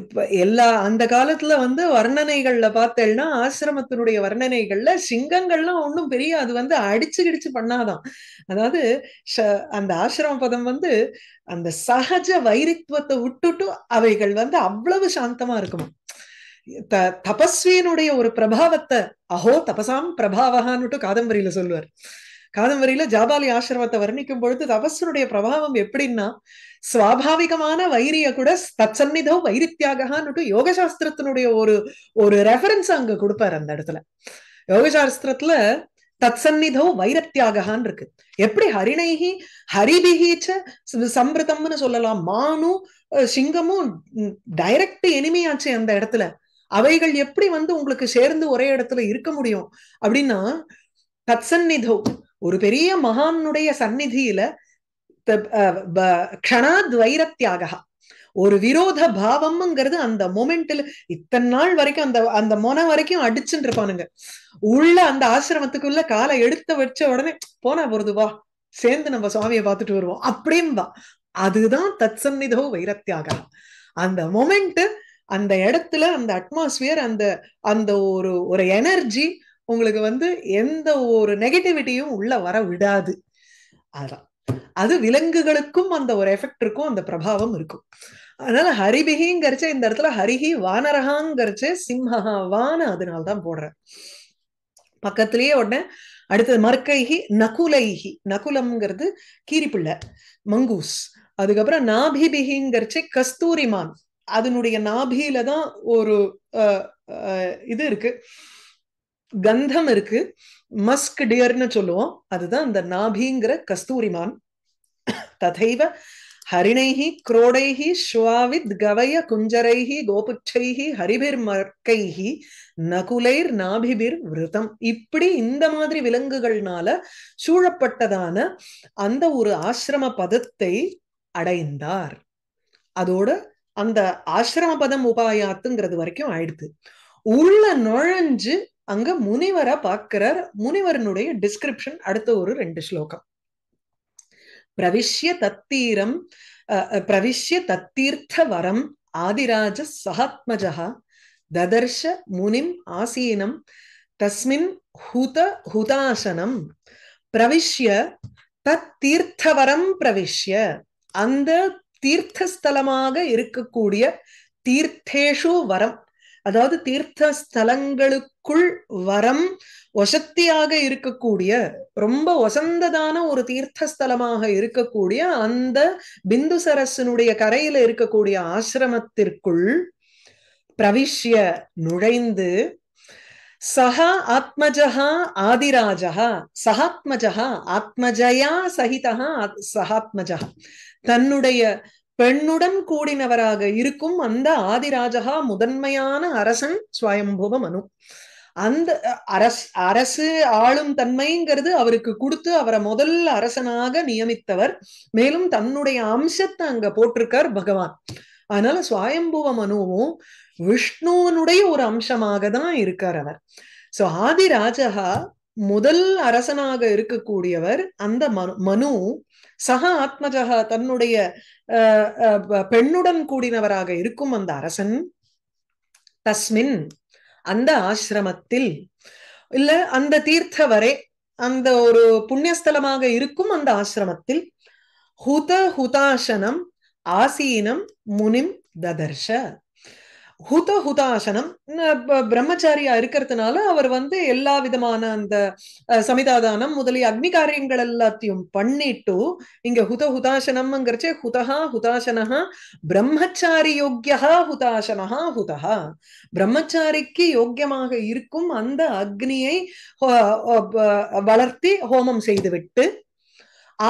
இப்ப எல்லா அந்த காலத்துல வந்து வர்ணனைகள்ல பார்த்தேன்னா ஆசிரமத்தினுடைய வர்ணனைகள்ல சிங்கங்கள்லாம் ஒண்ணும் பெரிய அது வந்து அடிச்சு கிடிச்சு பண்ணாதான் அதாவது அந்த ஆசிரம பதம் வந்து அந்த சகஜ வைரித்துவத்தை விட்டுட்டு அவைகள் வந்து அவ்வளவு சாந்தமா இருக்குமா த தபஸ்வியனுடைய ஒரு பிரபாவத்தை அஹோ தபசாம் பிரபாவகான்னுட்டு காதம்பரியில சொல்லுவார் காதம்பரியில ஜாபாலி ஆசிரமத்தை வர்ணிக்கும் பொழுது தபஸ்வனுடைய பிரபாவம் எப்படின்னா சுவாபாவிகமான வைரிய கூட தச்சன்னிதோ வைரித்தியாகான்னுட்டு யோகசாஸ்திரத்தினுடைய ஒரு ஒரு ரெஃபரன்ஸ் அங்க கொடுப்பாரு அந்த இடத்துல யோகசாஸ்திரத்துல தத்சன்னிதோ வைரத்தியாகான் இருக்கு எப்படி ஹரிணைகி ஹரிபிகிச்ச சம்பிரதம்னு சொல்லலாம் மானும் சிங்கமும் டைரக்ட் எளிமையாச்சு அந்த இடத்துல அவைகள் எப்படி வந்து உங்களுக்கு சேர்ந்து ஒரே இடத்துல இருக்க முடியும் அப்படின்னா தத்சன்னிதோ ஒரு பெரிய மகானுடைய சந்நிதியில கணாத்வைரத்தியாக ஒரு விரோத பாவம்ங்கிறது அந்த மொமெண்ட்ல இத்தனை நாள் வரைக்கும் அந்த அந்த மொன வரைக்கும் அடிச்சுட்டு இருப்பானுங்க உள்ள அந்த ஆசிரமத்துக்குள்ள காலை எடுத்து வச்ச உடனே போனா போறது வா சேர்ந்து நம்ம சுவாமியை பார்த்துட்டு வருவோம் அப்படின்பா அதுதான் தத் சந்நிதோ வைரத்தியாக அந்த மொமெண்ட் அந்த இடத்துல அந்த அட்மாஸ்பியர் அந்த அந்த ஒரு ஒரு எனர்ஜி உங்களுக்கு வந்து எந்த ஒரு நெகட்டிவிட்டியும் உள்ள வர விடாது அதான் அது விலங்குகளுக்கும் அந்த ஒரு எஃபெக்ட் இருக்கும் அந்த பிரபாவம் இருக்கும் அதனால ஹரிபிகிங்கிறச்ச இந்த இடத்துல ஹரிஹி வானரகாங்கிறச்ச சிம்மஹாவான்னு அதனால்தான் போடுற பக்கத்திலேயே உடனே அடுத்தது மர்க்கைஹி நகுலைஹி நகுலம்ங்கிறது கீரிப்பிள்ளை மங்கூஸ் அதுக்கப்புறம் நாபிபிகிங்கிறச்சே கஸ்தூரிமான் அதனுடைய நாபியில தான் ஒரு இது இருக்கு கந்தம் இருக்கு மஸ்க் டியர்னு சொல்லுவோம் அதுதான் அந்த நாபிங்கிற கஸ்தூரிமான் ததைவ ஹரிணைஹி குரோடைஹி ஸ்வாவித் கவய குஞ்சரைஹி கோபுச்சைஹி ஹரிபிர் மர்க்கைஹி நகுலைர் நாபிபிர் விரதம் இப்படி இந்த மாதிரி விலங்குகள்னால சூழப்பட்டதான அந்த ஒரு ஆசிரம பதத்தை அடைந்தார் அதோட அந்த ஆசிரம பதம் உபாயாத்துங்கிறது வரைக்கும் ஆயிடுது உள்ள நுழைஞ்சு அங்க முனிவரா பார்க்கிறார் முனிவரனுடைய டிஸ்கிரிப்ஷன் அடுத்த ஒரு ரெண்டு ஸ்லோகம் பிரவிஷ்ய தத்தீரம் பிரவிஷ்ய தத்தீர்த்த வரம் ஆதிராஜ சகாத்மஜா ததர்ஷ முனிம் ஆசீனம் தஸ்மின் ஹுத ஹுதாசனம் பிரவிஷ்ய தத் தீர்த்தவரம் பிரவிஷ்ய அந்த தீர்த்தஸ்தலமாக இருக்கக்கூடிய தீர்த்தேஷு வரம் அதாவது தீர்த்த ஸ்தலங்களுக்குள் வரம் வசத்தியாக இருக்கக்கூடிய ரொம்ப வசந்ததான ஒரு தீர்த்த ஸ்தலமாக இருக்கக்கூடிய அந்த பிந்து சரசனுடைய கரையில இருக்கக்கூடிய ஆசிரமத்திற்குள் பிரவிஷ்ய நுழைந்து சஹ ஆத்மஜா ஆதிராஜா சஹாத்மஜா ஆத்மஜயா சகிதா சஹாத்மஜா தன்னுடைய பெண்ணுடன் கூடினவராக இருக்கும் அந்த ஆதிராஜகா முதன்மையான அரசன் சுவயம்புவ மனு அந்த அரசு அரசு ஆளும் தன்மைங்கிறது அவருக்கு கொடுத்து அவரை முதல் அரசனாக நியமித்தவர் மேலும் தன்னுடைய அம்சத்தை அங்க போட்டிருக்கார் பகவான் அதனால சுவயம்புவ மனுவும் விஷ்ணுவனுடைய ஒரு அம்சமாக தான் இருக்கார் அவர் சோ ஆதிராஜகா முதல் அரசனாக இருக்கக்கூடியவர் அந்த மனு சக ஆத்மஜக தன்னுடைய பெண்ணுடன் கூடினவராக இருக்கும் அந்த அரசன் தஸ்மின் அந்த ஆசிரமத்தில் இல்ல அந்த தீர்த்த வரை அந்த ஒரு புண்ணியஸ்தலமாக இருக்கும் அந்த ஆசிரமத்தில் ஹுத ஹுதாசனம் ஆசீனம் முனிம் ததர்ஷ ஹுத ஹுதாசனம் பிரம்மச்சாரியா இருக்கிறதுனால அவர் வந்து எல்லா விதமான அந்த சமிதாதானம் முதலிய அக்னி காரியங்கள் எல்லாத்தையும் பண்ணிட்டு இங்க ஹுத ஹுதாசனம்ங்கிறச்சே ஹுதஹா ஹுதாசனஹா பிரம்மச்சாரி யோக்கியா ஹுதாசனஹா ஹுதஹா பிரம்மச்சாரிக்கு யோக்கியமாக இருக்கும் அந்த அக்னியை வளர்த்தி ஹோமம் செய்துவிட்டு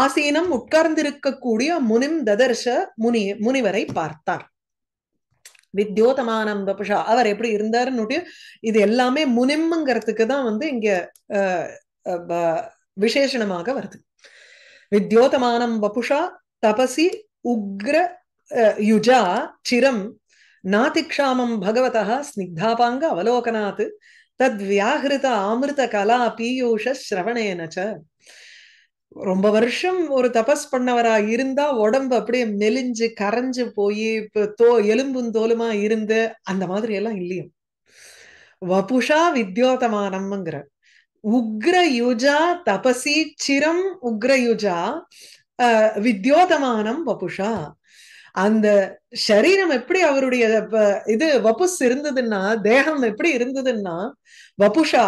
ஆசீனம் உட்கார்ந்திருக்கக்கூடிய முனிம் ததர்ஷ முனி முனிவரை பார்த்தார் வித்யோதமானம் பபுஷா அவர் எப்படி இருந்தாருன்னு இது எல்லாமே முனிம்ங்கிறதுக்கு தான் வந்து இங்க விசேஷணமாக வருது வித்யோதமானம் வபுஷா தபசி உக்ர யுஜா சிரம் நாதிக்ஷாமம் பகவதா ஸ்னிக்தாபாங்க அவலோகனாத் தத் வியாகிருத ஆமிருத கலா பீயூஷ சிரவணேனச்ச ரொம்ப வருஷம் ஒரு தபஸ் பண்ணவரா இருந்தா உடம்பு அப்படியே மெலிஞ்சு கரைஞ்சு போய் தோ எலும்பும் தோலுமா இருந்து அந்த மாதிரி எல்லாம் இல்லையும் வபுஷா வித்யோதமானம்ங்கிற உக்ரயுஜா தபசி சிரம் உக்ரயுஜா வித்யோதமானம் வபுஷா அந்த சரீரம் எப்படி அவருடைய இது வபுஸ் இருந்ததுன்னா தேகம் எப்படி இருந்ததுன்னா வபுஷா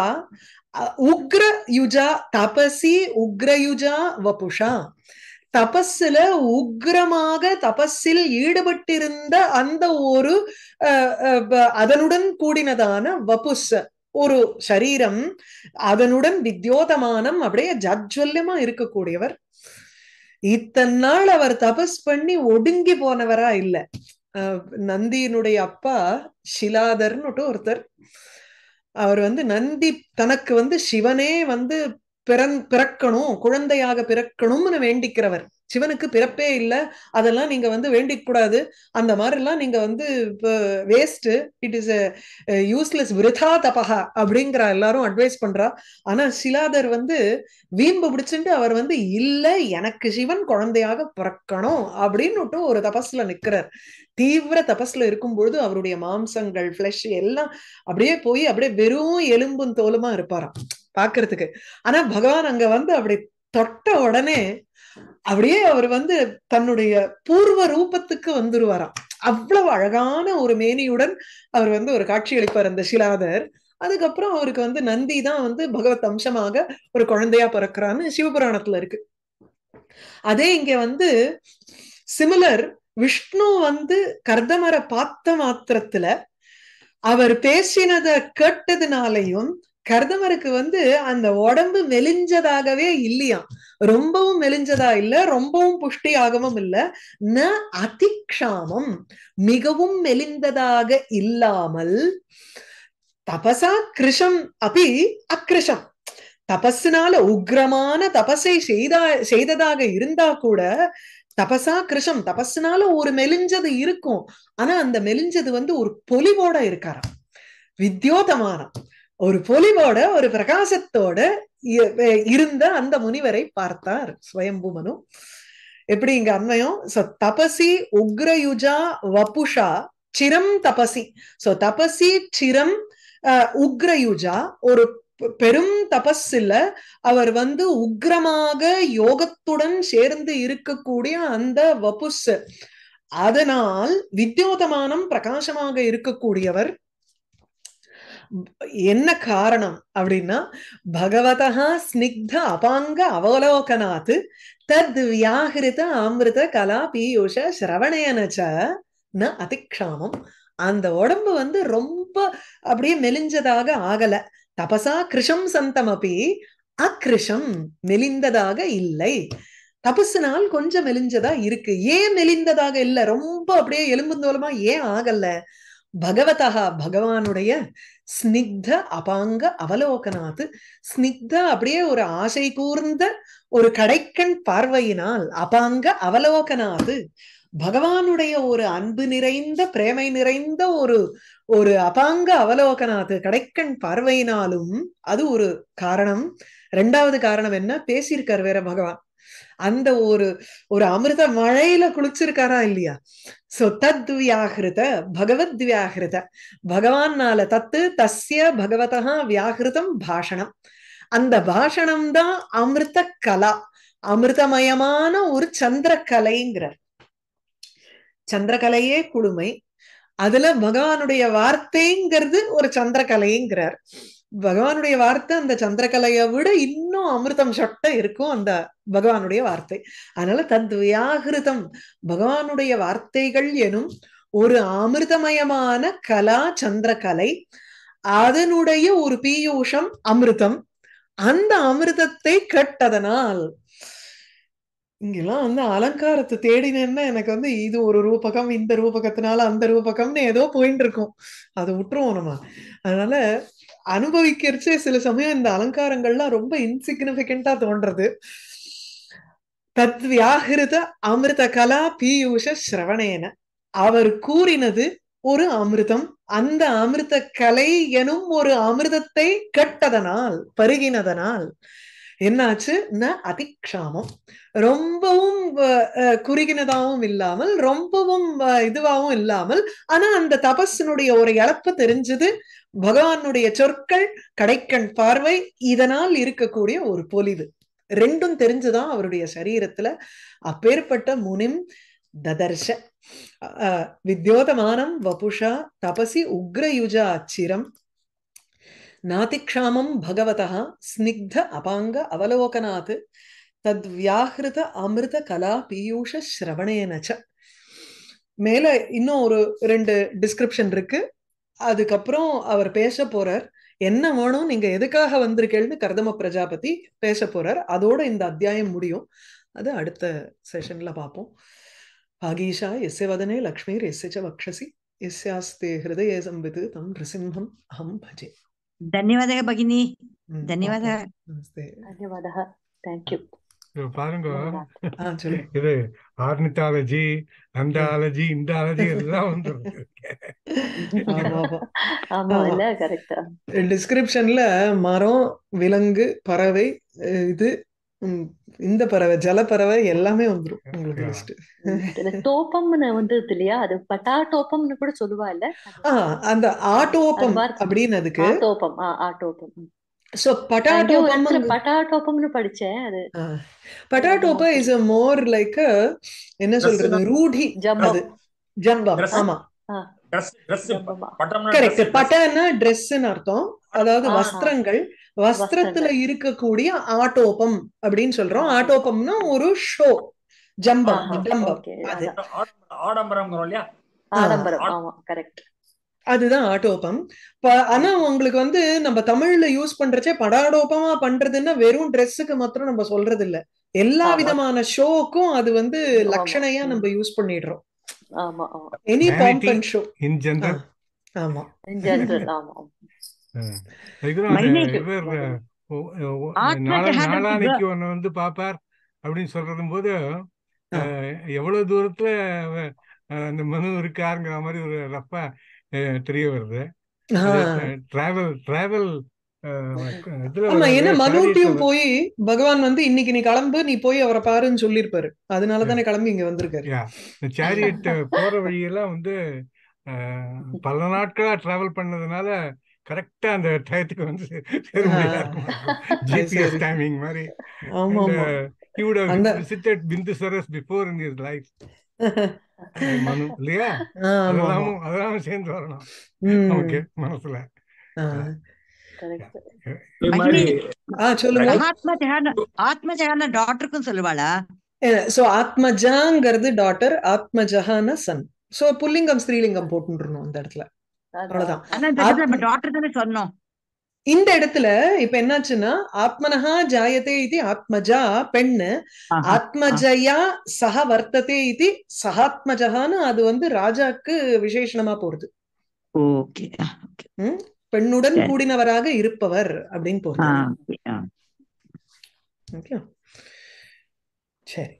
உக்ர யுஜா தபசி உக்ரயுஜா வபுஷா தபஸ்ல உக்ரமாக தபஸில் ஈடுபட்டிருந்த அந்த ஒரு அதனுடன் கூடினதான வபுஸ் ஒரு சரீரம் அதனுடன் வித்யோதமானம் அப்படியே ஜாஜ்வல்யமா இருக்கக்கூடியவர் இத்தனை நாள் அவர் தபஸ் பண்ணி ஒடுங்கி போனவரா இல்ல நந்தியினுடைய அப்பா சிலாதர்னுட்டு ஒருத்தர் அவர் வந்து நந்தி தனக்கு வந்து சிவனே வந்து பிறந் பிறக்கணும் குழந்தையாக பிறக்கணும்னு வேண்டிக்கிறவர் சிவனுக்கு பிறப்பே இல்லை அதெல்லாம் நீங்க வந்து வேண்டிக்க கூடாது அந்த மாதிரிலாம் நீங்க வந்து இப்போ வேஸ்ட் இட் இஸ் யூஸ்லெஸ் விருதா தபகா அப்படிங்கிற எல்லாரும் அட்வைஸ் பண்றா ஆனா சிலாதர் வந்து வீம்பு பிடிச்சிட்டு அவர் வந்து இல்லை எனக்கு சிவன் குழந்தையாக பிறக்கணும் அப்படின்னுட்டு ஒரு தபஸ்ல நிக்கிறார் தீவிர தபஸ்ல இருக்கும்பொழுது அவருடைய மாம்சங்கள் ஃபிளஷ் எல்லாம் அப்படியே போய் அப்படியே வெறும் எலும்பும் தோலுமா இருப்பாராம் பாக்குறதுக்கு ஆனா பகவான் அங்க வந்து அப்படி தொட்ட உடனே அப்படியே அவர் வந்து தன்னுடைய பூர்வ ரூபத்துக்கு வந்துருவாராம் அவ்வளவு அழகான ஒரு மேனியுடன் அவர் வந்து ஒரு காட்சி அளிப்பார் அந்த சிலாதர் அதுக்கப்புறம் அவருக்கு வந்து நந்தி தான் வந்து பகவத் அம்சமாக ஒரு குழந்தையா பிறக்கிறான்னு சிவபுராணத்துல இருக்கு அதே இங்க வந்து சிமிலர் விஷ்ணு வந்து கர்தமர பார்த்த மாத்திரத்துல அவர் பேசினத கேட்டதுனாலையும் கர்தவருக்கு வந்து அந்த உடம்பு மெலிஞ்சதாகவே இல்லையாம் ரொம்பவும் மெலிஞ்சதா இல்ல ரொம்பவும் புஷ்டியாகவும் இல்ல ந அதிக்ஷாமம் மிகவும் மெலிந்ததாக இல்லாமல் தபசா கிருஷம் அப்படி அக்ரிஷம் தபஸினால உக்ரமான தபஸை செய்தா செய்ததாக இருந்தா கூட தபசா கிருஷம் தபஸினால ஒரு மெலிஞ்சது இருக்கும் ஆனா அந்த மெலிஞ்சது வந்து ஒரு பொலிவோட இருக்காராம் வித்யோதமானம் ஒரு பொலிவோட ஒரு பிரகாசத்தோட இருந்த அந்த முனிவரை பார்த்தார் ஸ்வயம்புமனு எப்படி இங்க அன்மையும் சோ தபசி உக்ரயுஜா வபுஷா சிரம் தபசி சோ தபசி சிரம் உக்ரயுஜா ஒரு பெரும் தபஸ்ல அவர் வந்து உக்ரமாக யோகத்துடன் சேர்ந்து இருக்கக்கூடிய அந்த வபுஸ் அதனால் வித்யோதமானம் பிரகாசமாக இருக்கக்கூடியவர் என்ன காரணம் அப்படின்னா பகவதா ஸ்னிக்த அபாங்க அவலோகனாத் தத் வியாகிருத அமிர்த கலா பீயூஷ சிரவணையனச்ச ந அதிக்ஷாமம் அந்த உடம்பு வந்து ரொம்ப அப்படியே மெலிஞ்சதாக ஆகல தபசா கிருஷம் சந்தம் அப்படி அக்ரிஷம் மெலிந்ததாக இல்லை தபசுனால் கொஞ்சம் மெலிஞ்சதா இருக்கு ஏன் மெலிந்ததாக இல்ல ரொம்ப அப்படியே எலும்புந்தோலமா ஏன் ஆகல பகவதா பகவானுடைய ஸ்னிக்த அபாங்க அவலோகனாத்து ஸ்னிக்த அப்படியே ஒரு ஆசை கூர்ந்த ஒரு கடைக்கண் பார்வையினால் அபாங்க அவலோகனாத்து பகவானுடைய ஒரு அன்பு நிறைந்த பிரேமை நிறைந்த ஒரு ஒரு அபாங்க அவலோகனாத்து கடைக்கண் பார்வையினாலும் அது ஒரு காரணம் ரெண்டாவது காரணம் என்ன பேசியிருக்கார் வேற பகவான் அந்த ஒரு ஒரு அமிர்த மழையில குளிச்சிருக்காரா இல்லையா சோ தத் வியாகிருத பகவத் வியாகிருத பகவான்னால தத்து தஸ்ய பகவதா வியாகிருதம் பாஷணம் அந்த பாஷணம் தான் அமிர்த கலா அமிர்தமயமான ஒரு சந்திரக்கலைங்கிறார் சந்திரகலையே குழுமை அதுல பகவானுடைய வார்த்தைங்கிறது ஒரு சந்திரகலைங்கிறார் பகவானுடைய வார்த்தை அந்த சந்திரகலையை விட இன்னும் அமிர்தம் சொட்ட இருக்கும் அந்த பகவானுடைய வார்த்தை அதனால தத் வியாகிருதம் பகவானுடைய வார்த்தைகள் எனும் ஒரு அமிர்தமயமான கலா சந்திரகலை அதனுடைய ஒரு பீயூஷம் அமிர்தம் அந்த அமிர்தத்தை கட்டதனால் இங்கெல்லாம் வந்து அலங்காரத்தை தேடினேன்னா எனக்கு வந்து இது ஒரு ரூபகம் இந்த ரூபகத்தினால அந்த ரூபகம்னு ஏதோ போயின்னு இருக்கும் அதை விட்டுருவோம் நம்ம அதனால அனுபவிக்கிறச்சே சில சமயம் இந்த அலங்காரங்கள்லாம் ரொம்ப இன்சிக்னிபிகண்டா தோன்றது தத்வியாகிருத அமிர்த கலா பியூஷ சிரவணேன அவர் கூறினது ஒரு அமிர்தம் அந்த அமிர்த கலை எனும் ஒரு அமிர்தத்தை கட்டதனால் பருகினதனால் என்னாச்சு ந அதிக்ஷாமம் ரொம்பவும் குறுகினதாவும் இல்லாமல் ரொம்பவும் இதுவாகவும் இல்லாமல் ஆனா அந்த தபஸினுடைய ஒரு இழப்பு தெரிஞ்சது பகவானுடைய சொற்கள் கடைக்கண் பார்வை இதனால் இருக்கக்கூடிய ஒரு பொலிவு ரெண்டும் தெரிஞ்சுதான் அவருடைய சரீரத்துல அப்பேற்பட்ட முனிம் ததர்ஷ வித்யோதமானம் வபுஷா தபசி உக்ரயுஜா அச்சிரம் நாதிக்ஷாமம் பகவதா ஸ்னிக்த அபாங்க அவலோகனாத் வியாகிருத அமிர்த கலா பீயூஷ ஸ்ரவணேனச்ச மேல இன்னும் ஒரு ரெண்டு டிஸ்கிரிப்ஷன் இருக்கு அதுக்கப்புறம் அவர் பேச போறார் என்ன வேணும் நீங்க எதுக்காக வந்திருக்கேன்னு கர்தம பிரஜாபதி பேச போறார் அதோட இந்த அத்தியாயம் முடியும் அது அடுத்த செஷன்ல பார்ப்போம் ஆகீஷா எஸ்ய வதனே लक्ष्मीर्यस्य எஸ்ய வக்ஷசி यस्यास्ते ஹிருதயே संवित् தம் नृसिंहम् அஹம் பஜே धन्यवादः பகினி தன்யவாத நமஸ்தே धन्यवादः தேங்க்யூ பாருங்க இது ஆர்னித்தாலஜி இந்த இண்டாலஜி எல்லாம் வந்துருக்கு டிஸ்கிரிப்ஷன்ல மரம் விலங்கு பறவை இது இந்த பறவை ஜல பறவை எல்லாமே வந்துரும் உங்களுக்கு லிஸ்ட் தோப்பம்னு வந்தது இல்லையா அது பட்டா டோப்பம்னு கூட சொல்லுவா இல்ல அந்த ஆட்டோப்பம் அப்படின்னு அதுக்கு தோப்பம் ஆ ஆட்டோப்பம் சோ பட்டாட்டோபம் பட்டாட்டோபம்னு படிச்சேன் அது பட்டாட்டோப இஸ் அ மோர் லைக் என்ன சொல்றது ரூடி அது ஜம்பம் ஆமா கரெக்ட் பட்டன்னா ட்ரெஸ்ன்னு அர்த்தம் அதாவது வஸ்திரங்கள் வஸ்திரத்துல இருக்கக்கூடிய ஆட்டோபம் அப்படின்னு சொல்றோம் ஆட்டோபம்னா ஒரு ஷோ ஜம்பம் ஜம்பம் ஆடம்பரம் இல்லையா ஆடம்பரம் ஆமா கரெக்ட் அதுதான் ஆட்டோபம் ஆனா உங்களுக்கு வந்து நம்ம தமிழ்ல யூஸ் பண்றச்சே படாடோபமா பண்றதுன்னா வெறும் ட்ரெஸ்ஸுக்கு மாத்திரம் நம்ம சொல்றது இல்ல எல்லா விதமான ஷோக்கும் அது வந்து லட்சணையா நம்ம யூஸ் பண்ணிடுறோம் எனி பாம்ப் ஷோ இன் ஆமா இன் ஆமா ஒன்னு வந்து பாப்பார் அப்படின்னு சொல்றதும் போது எவ்வளவு தூரத்துல அந்த மனு இருக்காருங்கிற மாதிரி ஒரு ரப்பா தெரிய வருது டிராவல் டிராவல் ஏன்னா மனுட்டியும் போய் பகவான் வந்து இன்னைக்கு நீ கிளம்பு நீ போய் அவரை பாருன்னு சொல்லிருப்பாரு அதனாலதானே கிளம்பி இங்க வந்திருக்காரு சேரியட் போற வழியெல்லாம் வந்து பல நாட்களா டிராவல் பண்ணதுனால கரெக்டா அந்த டயத்துக்கு வந்து ஜிபிஎஸ் டைமிங் மாதிரி he would have visited Bindusara's before in his life. மனு இல்லையா அதெல்லாமும் அதெல்லாமும் சேர்ந்து வரணும் நமக்கு மனசுல டாக்டருக்கும் சொல்லுவாளா சோ ஆத்மஜாங்கிறது ஆத்மஜஹான சன் சோ புல்லிங்கம் ஸ்ரீலிங்கம் போட்டுருந்தோம் அந்த இடத்துல அவ்வளவுதான் டாக்டர் சொன்னோம் இந்த இடத்துல இப்ப என்னாச்சுன்னா ஆத்மனஹா ஜாயத்தே இது ஆத்மஜா பெண்ணு ஆத்மஜயா சக வர்த்ததே இது சகாத்மஜகான்னு அது வந்து ராஜாக்கு விசேஷணமா போறது பெண்ணுடன் கூடினவராக இருப்பவர் அப்படின்னு போறது சரி